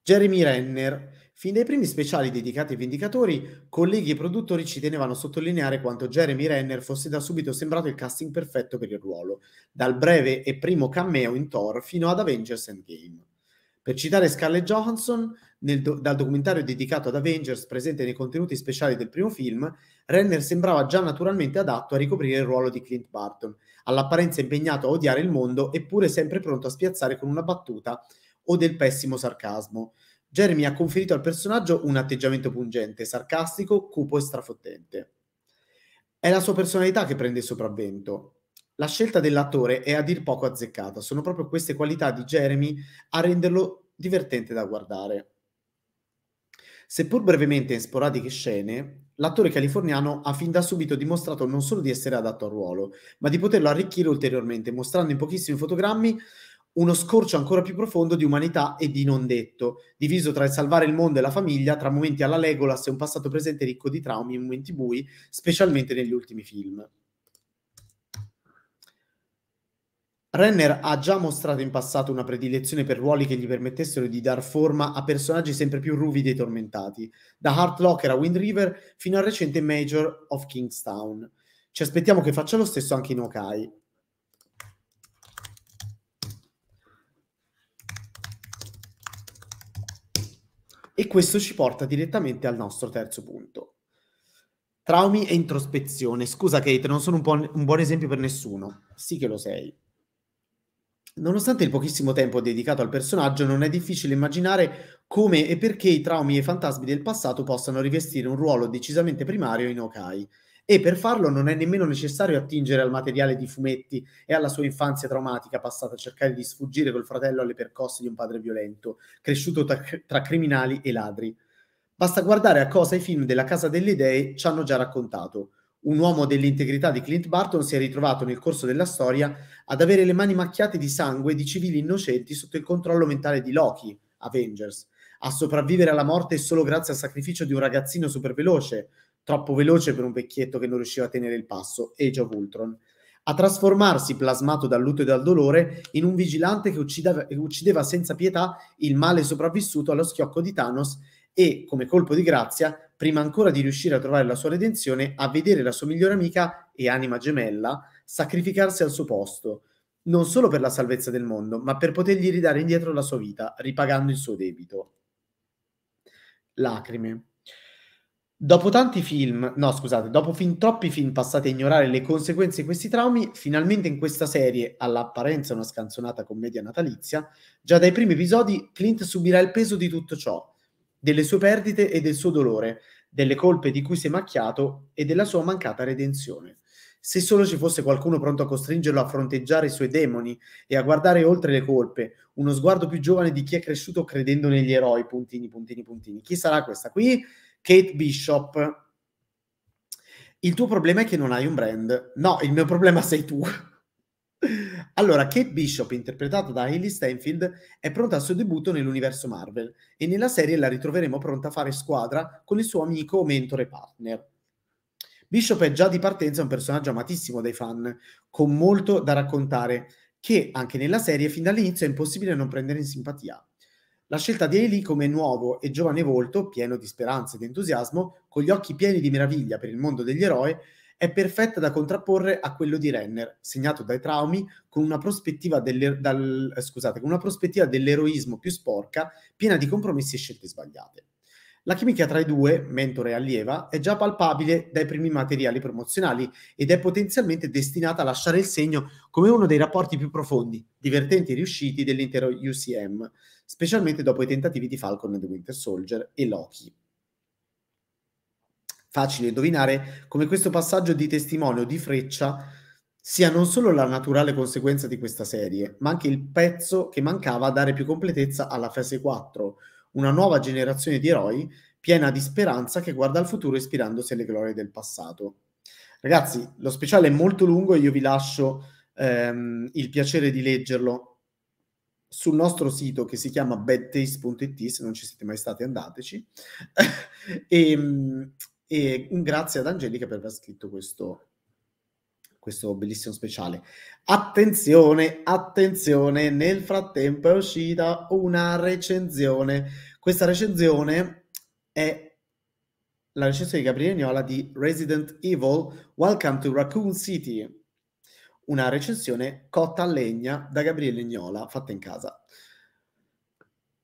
Jeremy Renner. Fin dai primi speciali dedicati ai Vindicatori, colleghi e produttori ci tenevano a sottolineare quanto Jeremy Renner fosse da subito sembrato il casting perfetto per il ruolo, dal breve e primo cameo in Thor fino ad Avengers Endgame. Per citare Scarlett Johansson, nel, dal documentario dedicato ad Avengers presente nei contenuti speciali del primo film, Renner sembrava già naturalmente adatto a ricoprire il ruolo di Clint Barton, all'apparenza impegnato a odiare il mondo eppure sempre pronto a spiazzare con una battuta o del pessimo sarcasmo. Jeremy ha conferito al personaggio un atteggiamento pungente, sarcastico, cupo e strafottente. È la sua personalità che prende il sopravvento. La scelta dell'attore è a dir poco azzeccata, sono proprio queste qualità di Jeremy a renderlo divertente da guardare. Seppur brevemente in sporadiche scene, l'attore californiano ha fin da subito dimostrato non solo di essere adatto al ruolo, ma di poterlo arricchire ulteriormente, mostrando in pochissimi fotogrammi uno scorcio ancora più profondo di umanità e di non detto, diviso tra il salvare il mondo e la famiglia, tra momenti alla Legolas e un passato presente ricco di traumi e momenti bui, specialmente negli ultimi film. Renner ha già mostrato in passato una predilezione per ruoli che gli permettessero di dar forma a personaggi sempre più ruvidi e tormentati, da Hard Locker a Wind River fino al recente Major of Kingstown. Ci aspettiamo che faccia lo stesso anche in Okai. E questo ci porta direttamente al nostro terzo punto. Traumi e introspezione. Scusa Kate, non sono un, un buon esempio per nessuno. Sì che lo sei. Nonostante il pochissimo tempo dedicato al personaggio, non è difficile immaginare come e perché i traumi e i fantasmi del passato possano rivestire un ruolo decisamente primario in Okai. E per farlo non è nemmeno necessario attingere al materiale di fumetti e alla sua infanzia traumatica passata a cercare di sfuggire col fratello alle percosse di un padre violento, cresciuto tra, tra criminali e ladri. Basta guardare a cosa i film della Casa delle Idee ci hanno già raccontato un uomo dell'integrità di Clint Barton si è ritrovato nel corso della storia ad avere le mani macchiate di sangue di civili innocenti sotto il controllo mentale di Loki, Avengers, a sopravvivere alla morte solo grazie al sacrificio di un ragazzino super veloce, troppo veloce per un vecchietto che non riusciva a tenere il passo, Age of Ultron, a trasformarsi, plasmato dal lutto e dal dolore, in un vigilante che uccideva, uccideva senza pietà il male sopravvissuto allo schiocco di Thanos e, come colpo di grazia, prima ancora di riuscire a trovare la sua redenzione, a vedere la sua migliore amica e anima gemella sacrificarsi al suo posto, non solo per la salvezza del mondo, ma per potergli ridare indietro la sua vita, ripagando il suo debito. Lacrime. Dopo tanti film, no scusate, dopo fin troppi film passati a ignorare le conseguenze di questi traumi, finalmente in questa serie, all'apparenza una scanzonata commedia natalizia, già dai primi episodi Clint subirà il peso di tutto ciò, delle sue perdite e del suo dolore, delle colpe di cui si è macchiato e della sua mancata redenzione. Se solo ci fosse qualcuno pronto a costringerlo a fronteggiare i suoi demoni e a guardare oltre le colpe, uno sguardo più giovane di chi è cresciuto credendo negli eroi, puntini, puntini, puntini. Chi sarà questa qui? Kate Bishop. Il tuo problema è che non hai un brand. No, il mio problema sei tu. Allora, Kate Bishop, interpretata da Hayley Stanfield, è pronta al suo debutto nell'universo Marvel e nella serie la ritroveremo pronta a fare squadra con il suo amico, mentore e partner. Bishop è già di partenza un personaggio amatissimo dai fan, con molto da raccontare, che anche nella serie fin dall'inizio è impossibile non prendere in simpatia. La scelta di Hayley come nuovo e giovane volto, pieno di speranza ed entusiasmo, con gli occhi pieni di meraviglia per il mondo degli eroi, è perfetta da contrapporre a quello di Renner, segnato dai traumi, con una prospettiva, delle, dal, eh, scusate, con una prospettiva dell'eroismo più sporca, piena di compromessi e scelte sbagliate. La chimica tra i due, mentore e allieva, è già palpabile dai primi materiali promozionali ed è potenzialmente destinata a lasciare il segno come uno dei rapporti più profondi, divertenti e riusciti dell'intero UCM, specialmente dopo i tentativi di Falcon and the Winter Soldier e Loki facile indovinare come questo passaggio di testimonio di Freccia sia non solo la naturale conseguenza di questa serie, ma anche il pezzo che mancava a dare più completezza alla fase 4, una nuova generazione di eroi piena di speranza che guarda al futuro ispirandosi alle glorie del passato. Ragazzi, lo speciale è molto lungo e io vi lascio ehm, il piacere di leggerlo sul nostro sito che si chiama badtaste.it, se non ci siete mai stati andateci. e, ehm, e un grazie ad Angelica per aver scritto questo, questo bellissimo speciale. Attenzione, attenzione, nel frattempo è uscita una recensione. Questa recensione è la recensione di Gabriele Niola di Resident Evil Welcome to Raccoon City. Una recensione cotta a legna da Gabriele Niola fatta in casa.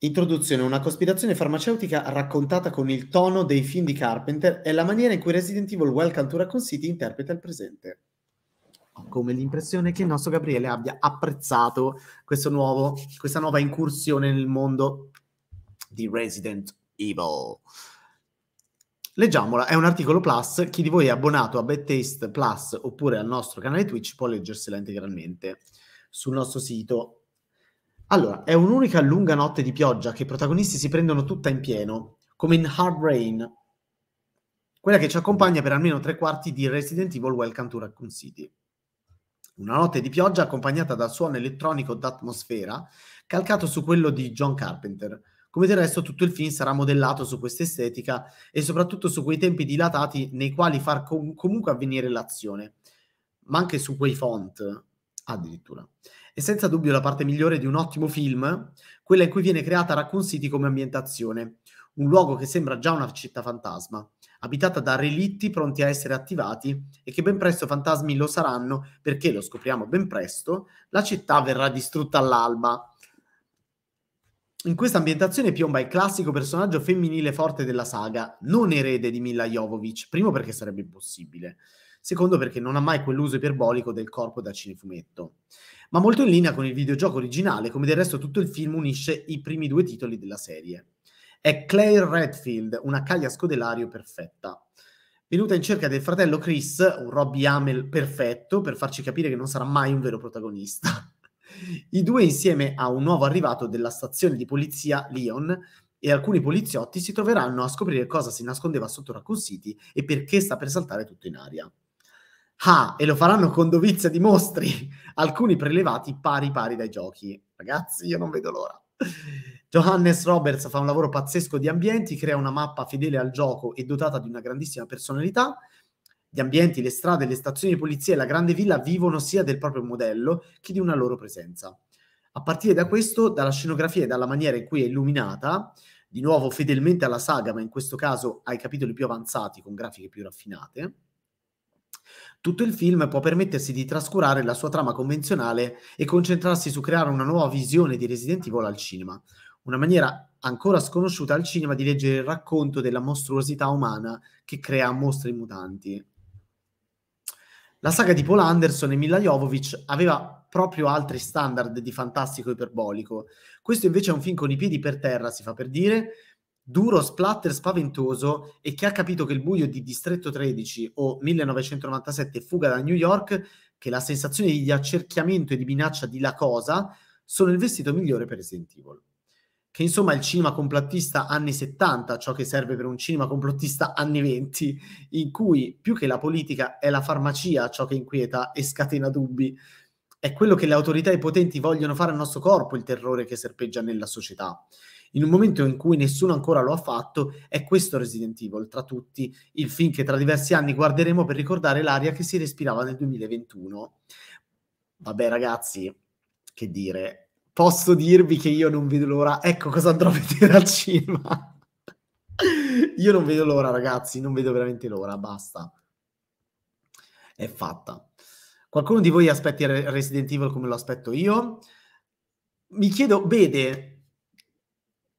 Introduzione, una cospirazione farmaceutica raccontata con il tono dei film di Carpenter è la maniera in cui Resident Evil Welcome to Raccoon City interpreta il presente. Ho come l'impressione che il nostro Gabriele abbia apprezzato nuovo, questa nuova incursione nel mondo di Resident Evil. Leggiamola, è un articolo Plus, chi di voi è abbonato a Bad Taste Plus oppure al nostro canale Twitch può leggersela integralmente sul nostro sito allora, è un'unica lunga notte di pioggia che i protagonisti si prendono tutta in pieno, come in Hard Rain, quella che ci accompagna per almeno tre quarti di Resident Evil Welcome to Raccoon City. Una notte di pioggia accompagnata dal suono elettronico d'atmosfera, calcato su quello di John Carpenter. Come del resto tutto il film sarà modellato su questa estetica e soprattutto su quei tempi dilatati nei quali far com- comunque avvenire l'azione, ma anche su quei font addirittura è senza dubbio la parte migliore di un ottimo film, quella in cui viene creata Raccoon City come ambientazione, un luogo che sembra già una città fantasma, abitata da relitti pronti a essere attivati e che ben presto fantasmi lo saranno perché, lo scopriamo ben presto, la città verrà distrutta all'alba. In questa ambientazione piomba il classico personaggio femminile forte della saga, non erede di Mila Jovovic, primo perché sarebbe impossibile, secondo perché non ha mai quell'uso iperbolico del corpo da cinefumetto ma molto in linea con il videogioco originale, come del resto tutto il film unisce i primi due titoli della serie. È Claire Redfield, una caglia scodelario perfetta. Venuta in cerca del fratello Chris, un Robbie Hamel perfetto, per farci capire che non sarà mai un vero protagonista. I due, insieme a un nuovo arrivato della stazione di polizia Leon e alcuni poliziotti, si troveranno a scoprire cosa si nascondeva sotto Raccoon City e perché sta per saltare tutto in aria. Ah, e lo faranno con dovizia di mostri, alcuni prelevati pari pari dai giochi. Ragazzi, io non vedo l'ora. Johannes Roberts fa un lavoro pazzesco di ambienti, crea una mappa fedele al gioco e dotata di una grandissima personalità. Gli ambienti, le strade, le stazioni di polizia e la grande villa vivono sia del proprio modello che di una loro presenza. A partire da questo, dalla scenografia e dalla maniera in cui è illuminata, di nuovo fedelmente alla saga, ma in questo caso ai capitoli più avanzati con grafiche più raffinate, tutto il film può permettersi di trascurare la sua trama convenzionale e concentrarsi su creare una nuova visione di Resident Evil al cinema, una maniera ancora sconosciuta al cinema di leggere il racconto della mostruosità umana che crea mostri mutanti. La saga di Paul Anderson e Mila Jovovich aveva proprio altri standard di fantastico iperbolico. Questo invece è un film con i piedi per terra, si fa per dire, duro splatter spaventoso e che ha capito che il buio di Distretto 13 o 1997 Fuga da New York, che la sensazione di accerchiamento e di minaccia di La Cosa sono il vestito migliore per Resident Evil. Che insomma il cinema complottista anni 70, ciò che serve per un cinema complottista anni 20, in cui più che la politica è la farmacia ciò che inquieta e scatena dubbi, è quello che le autorità e i potenti vogliono fare al nostro corpo il terrore che serpeggia nella società in un momento in cui nessuno ancora lo ha fatto, è questo Resident Evil, tra tutti, il film che tra diversi anni guarderemo per ricordare l'aria che si respirava nel 2021. Vabbè ragazzi, che dire, posso dirvi che io non vedo l'ora, ecco cosa andrò a vedere al cinema. io non vedo l'ora ragazzi, non vedo veramente l'ora, basta. È fatta. Qualcuno di voi aspetti Resident Evil come lo aspetto io? Mi chiedo, vede,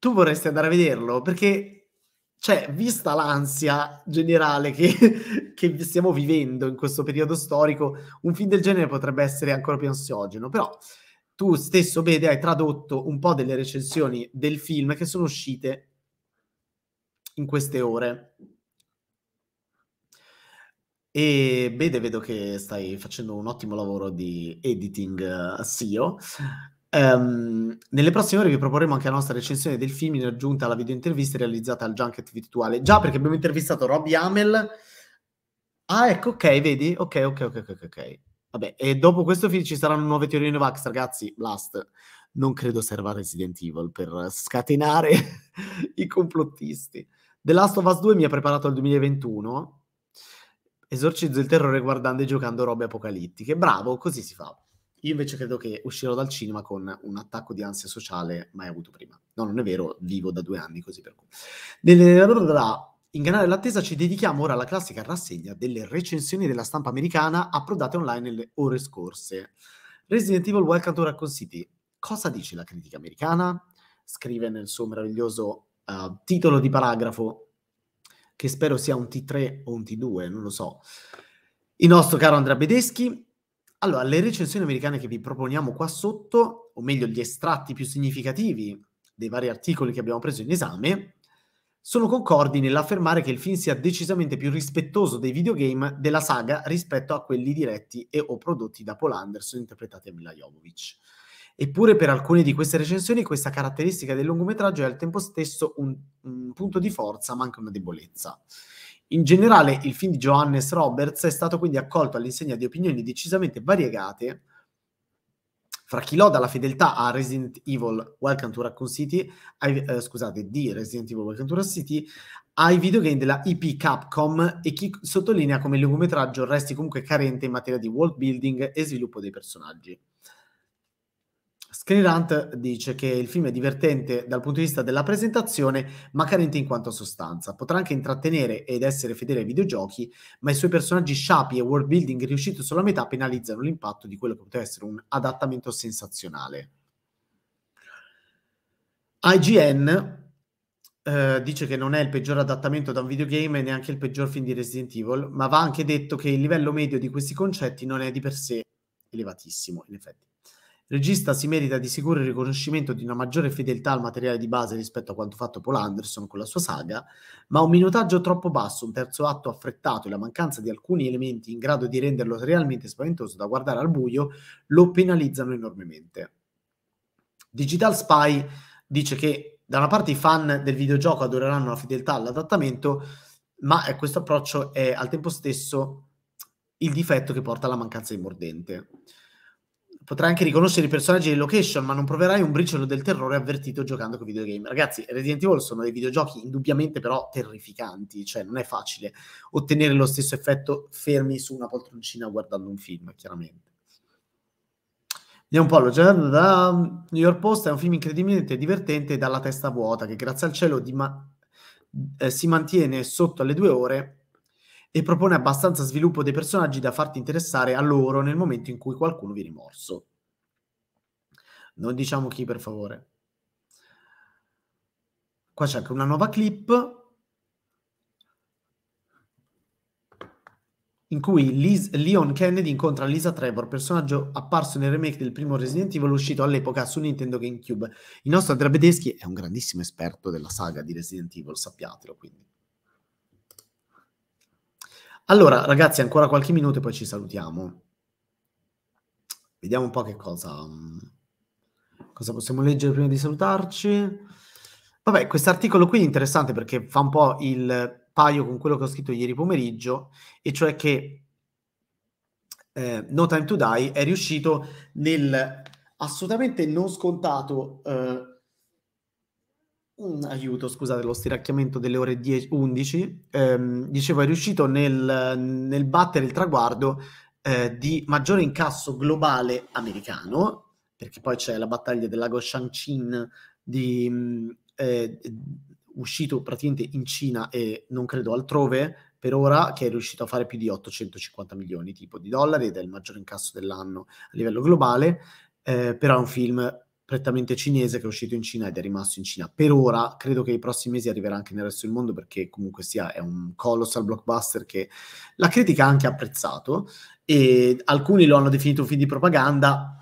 tu vorresti andare a vederlo perché, cioè, vista l'ansia generale che, che, stiamo vivendo in questo periodo storico, un film del genere potrebbe essere ancora più ansiogeno, però tu stesso, Bede, hai tradotto un po' delle recensioni del film che sono uscite in queste ore. E Bede, vedo che stai facendo un ottimo lavoro di editing eh, SEO. Um, nelle prossime ore vi proporremo anche la nostra recensione del film in aggiunta alla videointervista realizzata al Junket virtuale. Già perché abbiamo intervistato Robbie Hamel. Ah, ecco, ok, vedi? Ok, ok, ok, ok, ok. Vabbè, e dopo questo film ci saranno nuove teorie Novax, ragazzi. Blast. Non credo serva Resident Evil per scatenare i complottisti. The Last of Us 2 mi ha preparato al 2021. Esorcizzo il terrore guardando e giocando robe apocalittiche. Bravo, così si fa. Io invece credo che uscirò dal cinema con un attacco di ansia sociale mai avuto prima. No, non è vero, vivo da due anni così per cui. In Canale L'Attesa ci dedichiamo ora alla classica rassegna delle recensioni della stampa americana approdate online nelle ore scorse. Resident Evil Welcome to Raccoon City. Cosa dice la critica americana? Scrive nel suo meraviglioso uh, titolo di paragrafo, che spero sia un T3 o un T2, non lo so. Il nostro caro Andrea Bedeschi, allora, le recensioni americane che vi proponiamo qua sotto, o meglio gli estratti più significativi dei vari articoli che abbiamo preso in esame, sono concordi nell'affermare che il film sia decisamente più rispettoso dei videogame della saga rispetto a quelli diretti e o prodotti da Paul Anderson interpretati da Mila Jovovich. Eppure per alcune di queste recensioni questa caratteristica del lungometraggio è al tempo stesso un, un punto di forza ma anche una debolezza. In generale, il film di Johannes Roberts è stato quindi accolto all'insegna di opinioni decisamente variegate, fra chi loda la fedeltà a Resident Evil Welcome to Raccoon City, ai, eh, scusate, di Resident Evil Welcome to Raccoon City, ai videogame della IP Capcom e chi sottolinea come il lungometraggio resti comunque carente in materia di world building e sviluppo dei personaggi. Screenant dice che il film è divertente dal punto di vista della presentazione, ma carente in quanto a sostanza. Potrà anche intrattenere ed essere fedele ai videogiochi, ma i suoi personaggi sciapi e world building riusciti a metà penalizzano l'impatto di quello che poteva essere un adattamento sensazionale. IGN Uh, eh, dice che non è il peggior adattamento da un videogame e neanche il peggior film di Resident Evil, ma va anche detto che il livello medio di questi concetti non è di per sé elevatissimo, in effetti regista si merita di sicuro il riconoscimento di una maggiore fedeltà al materiale di base rispetto a quanto fatto Paul Anderson con la sua saga, ma un minutaggio troppo basso, un terzo atto affrettato e la mancanza di alcuni elementi in grado di renderlo realmente spaventoso da guardare al buio lo penalizzano enormemente. Digital Spy dice che da una parte i fan del videogioco adoreranno la fedeltà all'adattamento, ma eh, questo approccio è al tempo stesso il difetto che porta alla mancanza di mordente potrai anche riconoscere i personaggi di location, ma non proverai un briciolo del terrore avvertito giocando con videogame. Ragazzi, Resident Evil sono dei videogiochi indubbiamente però terrificanti, cioè non è facile ottenere lo stesso effetto fermi su una poltroncina guardando un film, chiaramente. Vediamo un po', l'ho già da New York Post, è un film incredibilmente divertente dalla testa vuota, che grazie al cielo ma- eh, si mantiene sotto alle due ore e propone abbastanza sviluppo dei personaggi da farti interessare a loro nel momento in cui qualcuno viene morso. Non diciamo chi, per favore. Qua c'è anche una nuova clip in cui Liz, Leon Kennedy incontra Lisa Trevor, personaggio apparso nel remake del primo Resident Evil uscito all'epoca su Nintendo GameCube. Il nostro Andrea Bedeschi è un grandissimo esperto della saga di Resident Evil, sappiatelo quindi. Allora, ragazzi, ancora qualche minuto e poi ci salutiamo. Vediamo un po' che cosa, mm, cosa possiamo leggere prima di salutarci. Vabbè, quest'articolo qui è interessante perché fa un po' il paio con quello che ho scritto ieri pomeriggio, e cioè che eh, No Time to Die è riuscito nel assolutamente non scontato eh, un aiuto, scusate lo stiracchiamento delle ore 11, ehm, dicevo è riuscito nel, nel battere il traguardo eh, di maggiore incasso globale americano, perché poi c'è la battaglia del lago Shanchin di, eh, uscito praticamente in Cina e non credo altrove per ora che è riuscito a fare più di 850 milioni tipo di dollari ed è il maggior incasso dell'anno a livello globale, eh, però è un film prettamente cinese che è uscito in Cina ed è rimasto in Cina. Per ora credo che nei prossimi mesi arriverà anche nel resto del mondo perché comunque sia è un colossal blockbuster che la critica ha anche apprezzato e alcuni lo hanno definito un film di propaganda.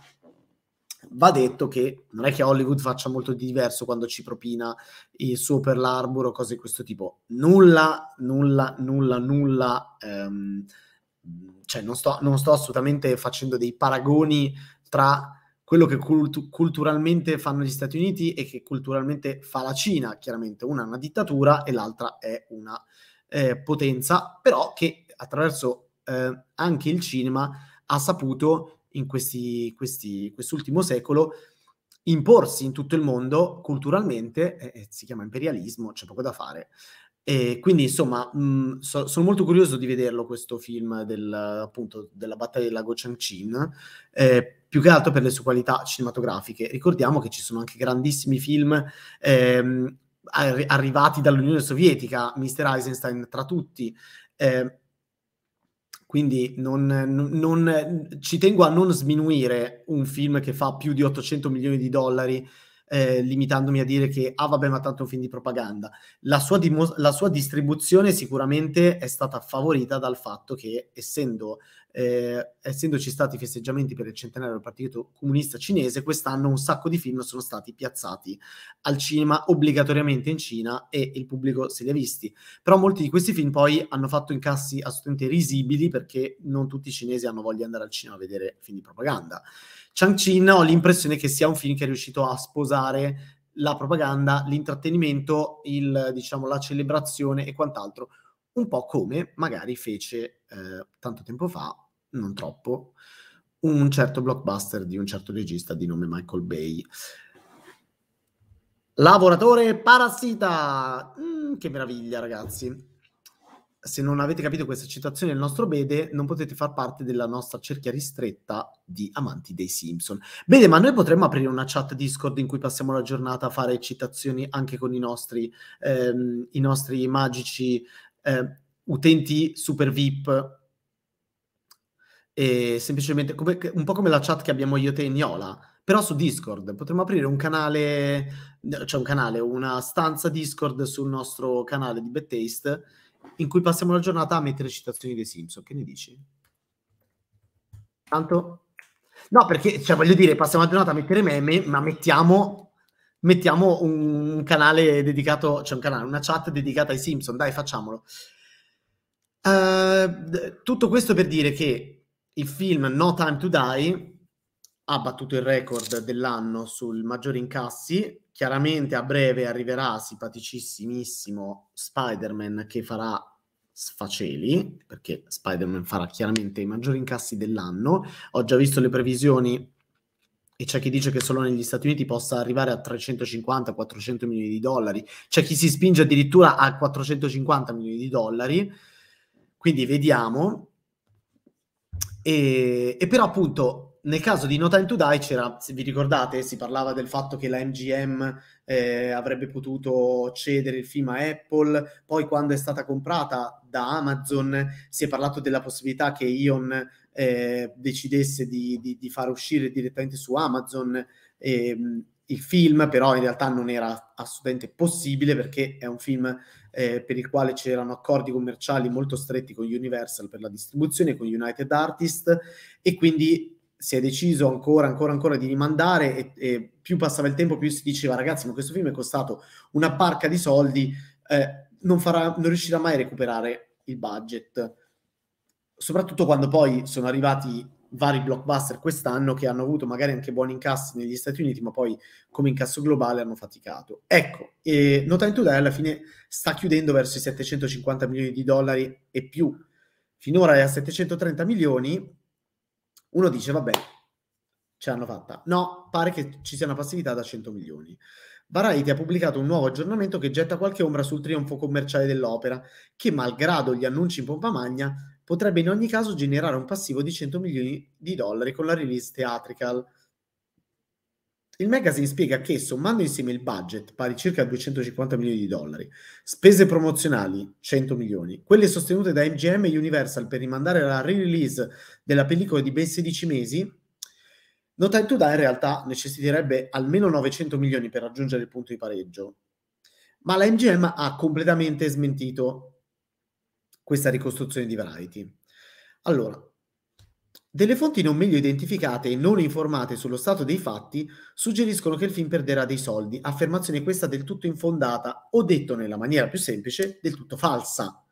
Va detto che non è che Hollywood faccia molto di diverso quando ci propina il suo per l'arbor o cose di questo tipo. Nulla, nulla, nulla, nulla. Ehm, cioè non sto, non sto assolutamente facendo dei paragoni tra quello che cultu- culturalmente fanno gli Stati Uniti e che culturalmente fa la Cina, chiaramente una è una dittatura e l'altra è una eh, potenza, però che attraverso eh, anche il cinema ha saputo in questi, questi, quest'ultimo secolo imporsi in tutto il mondo culturalmente, eh, eh si chiama imperialismo, c'è poco da fare, e quindi insomma mh, mm, so, sono molto curioso di vederlo questo film del, appunto, della battaglia del lago Changchin, eh, più che altro per le sue qualità cinematografiche. Ricordiamo che ci sono anche grandissimi film ehm, arri- arrivati dall'Unione Sovietica, Mr. Eisenstein tra tutti. Eh, quindi non, non, non, ci tengo a non sminuire un film che fa più di 800 milioni di dollari eh, limitandomi a dire che, ah vabbè, ma tanto è un film di propaganda. La sua, dimos- la sua distribuzione sicuramente è stata favorita dal fatto che, essendo eh, essendoci stati festeggiamenti per il centenario del Partito Comunista Cinese, quest'anno un sacco di film sono stati piazzati al cinema obbligatoriamente in Cina e il pubblico se li ha visti. Però molti di questi film poi hanno fatto incassi assolutamente risibili perché non tutti i cinesi hanno voglia di andare al cinema a vedere film di propaganda. Chang-Chin ho l'impressione che sia un film che è riuscito a sposare la propaganda, l'intrattenimento, il, diciamo, la celebrazione e quant'altro, un po' come magari fece eh, tanto tempo fa non troppo, un certo blockbuster di un certo regista di nome Michael Bay. Lavoratore parassita! Mm, che meraviglia, ragazzi! Se non avete capito questa citazione del nostro Bede, non potete far parte della nostra cerchia ristretta di amanti dei Simpson. Bene, ma noi potremmo aprire una chat Discord in cui passiamo la giornata a fare citazioni anche con i nostri, ehm, i nostri magici eh, utenti super VIP e semplicemente come, un po' come la chat che abbiamo io te in Iola, però su Discord. Potremmo aprire un canale, cioè un canale, una stanza Discord sul nostro canale di Bad in cui passiamo la giornata a mettere citazioni dei Simpson. Che ne dici? Tanto? No, perché, cioè, voglio dire, passiamo la giornata a mettere meme, ma mettiamo, mettiamo un canale dedicato, cioè un canale, una chat dedicata ai Simpson. Dai, facciamolo. Uh, tutto questo per dire che il film No Time to Die ha battuto il record dell'anno sul maggiori incassi. Chiaramente a breve arriverà simpaticissimo Spider-Man che farà sfaceli, perché Spider-Man farà chiaramente i maggiori incassi dell'anno. Ho già visto le previsioni e c'è chi dice che solo negli Stati Uniti possa arrivare a 350-400 milioni di dollari, c'è chi si spinge addirittura a 450 milioni di dollari. Quindi vediamo, e, e però appunto nel caso di No Time to Die c'era, se vi ricordate, si parlava del fatto che la MGM eh, avrebbe potuto cedere il film a Apple, poi quando è stata comprata da Amazon si è parlato della possibilità che Ion eh, decidesse di, di, di, far uscire direttamente su Amazon eh, il film, però in realtà non era assolutamente possibile perché è un film eh, per il quale c'erano accordi commerciali molto stretti con Universal per la distribuzione, con United Artists e quindi si è deciso ancora, ancora, ancora di rimandare e, e, più passava il tempo più si diceva ragazzi ma questo film è costato una parca di soldi, eh, non, farà, non riuscirà mai a recuperare il budget. Soprattutto quando poi sono arrivati vari blockbuster quest'anno che hanno avuto magari anche buoni incassi negli Stati Uniti, ma poi come incasso globale hanno faticato. Ecco, e No Time to Die alla fine sta chiudendo verso i 750 milioni di dollari e più. Finora è a 730 milioni. Uno dice, vabbè, ce l'hanno fatta. No, pare che ci sia una passività da 100 milioni. Variety ha pubblicato un nuovo aggiornamento che getta qualche ombra sul trionfo commerciale dell'opera, che malgrado gli annunci in pompa magna potrebbe in ogni caso generare un passivo di 100 milioni di dollari con la release theatrical. Il magazine spiega che sommando insieme il budget, pari circa 250 milioni di dollari, spese promozionali 100 milioni, quelle sostenute da MGM e Universal per rimandare la re-release della pellicola di ben 16 mesi, No Time to Die in realtà necessiterebbe almeno 900 milioni per raggiungere il punto di pareggio. Ma la MGM ha completamente smentito questa ricostruzione di Variety. Allora, delle fonti non meglio identificate e non informate sullo stato dei fatti suggeriscono che il film perderà dei soldi, affermazione questa del tutto infondata o detto nella maniera più semplice, del tutto falsa.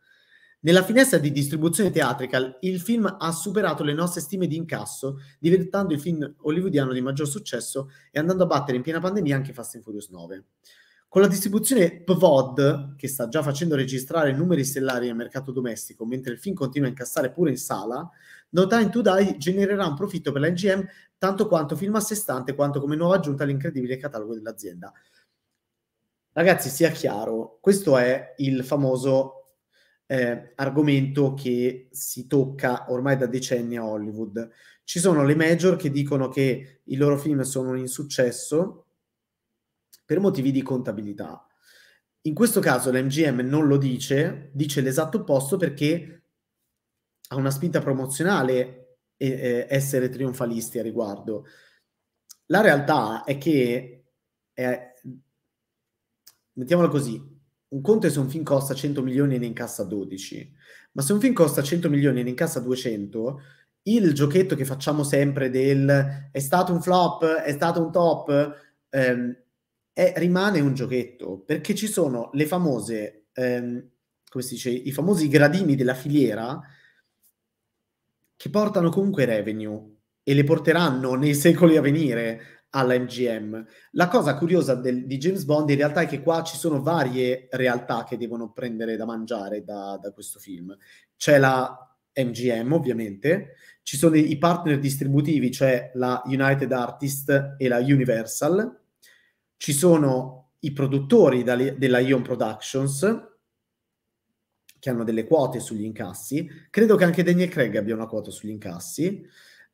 Nella finestra di distribuzione teatrical il film ha superato le nostre stime di incasso, diventando il film hollywoodiano di maggior successo e andando a battere in piena pandemia anche Fast and Furious 9. Con la distribuzione PVOD, che sta già facendo registrare numeri stellari nel mercato domestico, mentre il film continua a incassare pure in sala, No Time to Die genererà un profitto per la NGM tanto quanto film a sé stante quanto come nuova aggiunta all'incredibile catalogo dell'azienda. Ragazzi, sia chiaro, questo è il famoso eh, argomento che si tocca ormai da decenni a Hollywood. Ci sono le major che dicono che i loro film sono un insuccesso per motivi di contabilità. In questo caso l'MGM non lo dice, dice l'esatto opposto perché ha una spinta promozionale e, e essere trionfalisti a riguardo. La realtà è che, è, mettiamola così, un conto è se un film costa 100 milioni e ne incassa 12, ma se un film costa 100 milioni e ne incassa 200, il giochetto che facciamo sempre del è stato un flop, è stato un top, ehm, è, rimane un giochetto, perché ci sono le famose, ehm, come si dice, i famosi gradini della filiera che portano comunque revenue e le porteranno nei secoli a venire alla MGM. La cosa curiosa del, di James Bond in realtà è che qua ci sono varie realtà che devono prendere da mangiare da, da questo film. C'è la MGM ovviamente, ci sono i partner distributivi, cioè la United Artists e la Universal, ci sono i produttori della Ion Productions che hanno delle quote sugli incassi, credo che anche Daniel Craig abbia una quota sugli incassi,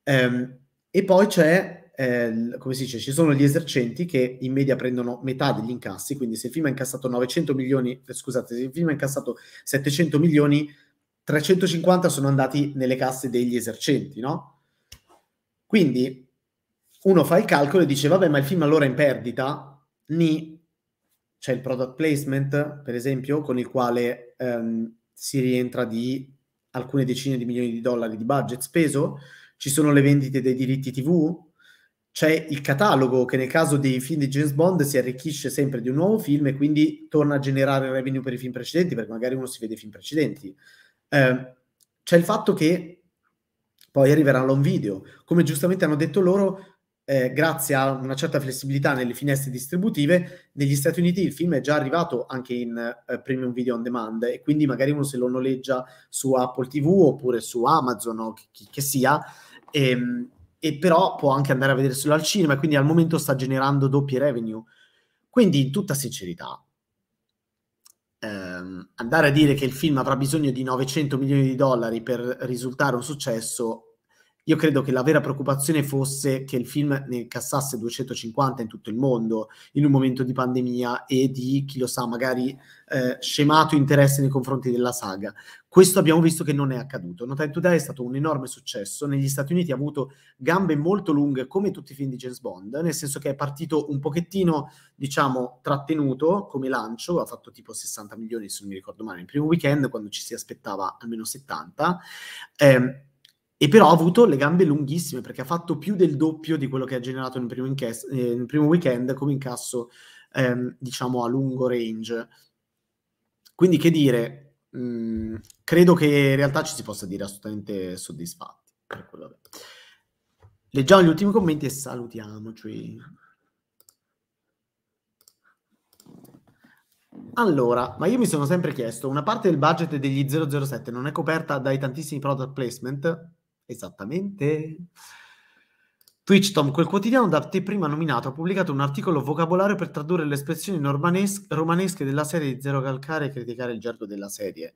ehm, e poi c'è, eh, come si dice, ci sono gli esercenti che in media prendono metà degli incassi, quindi se il film ha incassato 900 milioni, eh, scusate, se il film ha incassato 700 milioni, 350 sono andati nelle casse degli esercenti, no? Quindi uno fa il calcolo e dice, vabbè, ma il film allora è in perdita, Ni c'è il product placement, per esempio, con il quale ehm, si rientra di alcune decine di milioni di dollari di budget speso, ci sono le vendite dei diritti TV, c'è il catalogo che nel caso dei film di James Bond si arricchisce sempre di un nuovo film e quindi torna a generare revenue per i film precedenti perché magari uno si vede i film precedenti. Eh, c'è il fatto che poi arriverà l'on video, come giustamente hanno detto loro, eh, grazie a una certa flessibilità nelle finestre distributive, negli Stati Uniti il film è già arrivato anche in eh, premium video on demand e quindi magari uno se lo noleggia su Apple TV oppure su Amazon o chi, che sia, e, ehm, e però può anche andare a vederselo al cinema, quindi al momento sta generando doppie revenue. Quindi in tutta sincerità, ehm, andare a dire che il film avrà bisogno di 900 milioni di dollari per risultare un successo io credo che la vera preoccupazione fosse che il film ne cassasse 250 in tutto il mondo in un momento di pandemia e di, chi lo sa, magari eh, scemato interesse nei confronti della saga. Questo abbiamo visto che non è accaduto. No Time to Die è stato un enorme successo. Negli Stati Uniti ha avuto gambe molto lunghe, come tutti i film di James Bond, nel senso che è partito un pochettino, diciamo, trattenuto come lancio. Ha fatto tipo 60 milioni, se non mi ricordo male, nel primo weekend, quando ci si aspettava almeno 70. Eh, e però ha avuto le gambe lunghissime perché ha fatto più del doppio di quello che ha generato nel primo, incasso, eh, nel primo weekend come incasso, ehm, diciamo, a lungo range. Quindi che dire, mh, mm, credo che in realtà ci si possa dire assolutamente soddisfatti per quello leggiamo gli ultimi commenti e salutiamoci. Cioè. Allora, ma io mi sono sempre chiesto, una parte del budget degli 007 non è coperta dai tantissimi product placement? Esattamente. Twitch Tom, quel quotidiano da te prima nominato, ha pubblicato un articolo vocabolario per tradurre le espressioni normanes- romanesche della serie di Zero Calcare e criticare il gergo della serie.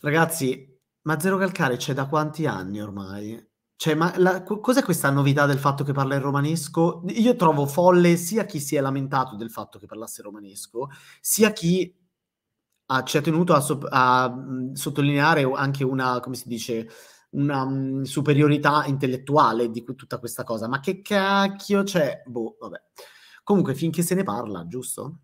Ragazzi, ma Zero Calcare c'è da quanti anni ormai? Cioè, ma la, cos'è questa novità del fatto che parla il romanesco? Io trovo folle sia chi si è lamentato del fatto che parlasse romanesco, sia chi ah, ci ha tenuto a, sop- a mh, sottolineare anche una, come si dice, una mh, superiorità intellettuale di cu- tutta questa cosa. Ma che cacchio c'è? Boh, vabbè. Comunque, finché se ne parla, giusto?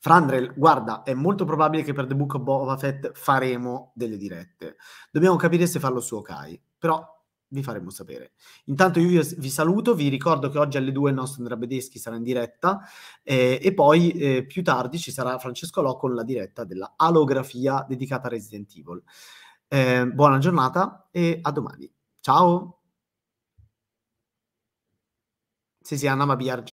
Frandrel, guarda, è molto probabile che per The Book of Boba Fett faremo delle dirette. Dobbiamo capire se farlo su Okai. Però vi faremo sapere. Intanto io vi, saluto, vi ricordo che oggi alle 2 il nostro Andrea Bedeschi sarà in diretta eh, e poi eh, più tardi ci sarà Francesco Lò con la diretta della alografia dedicata a Resident Evil. Eh, buona giornata e a domani. Ciao! Sì, sì, Anna Mabiar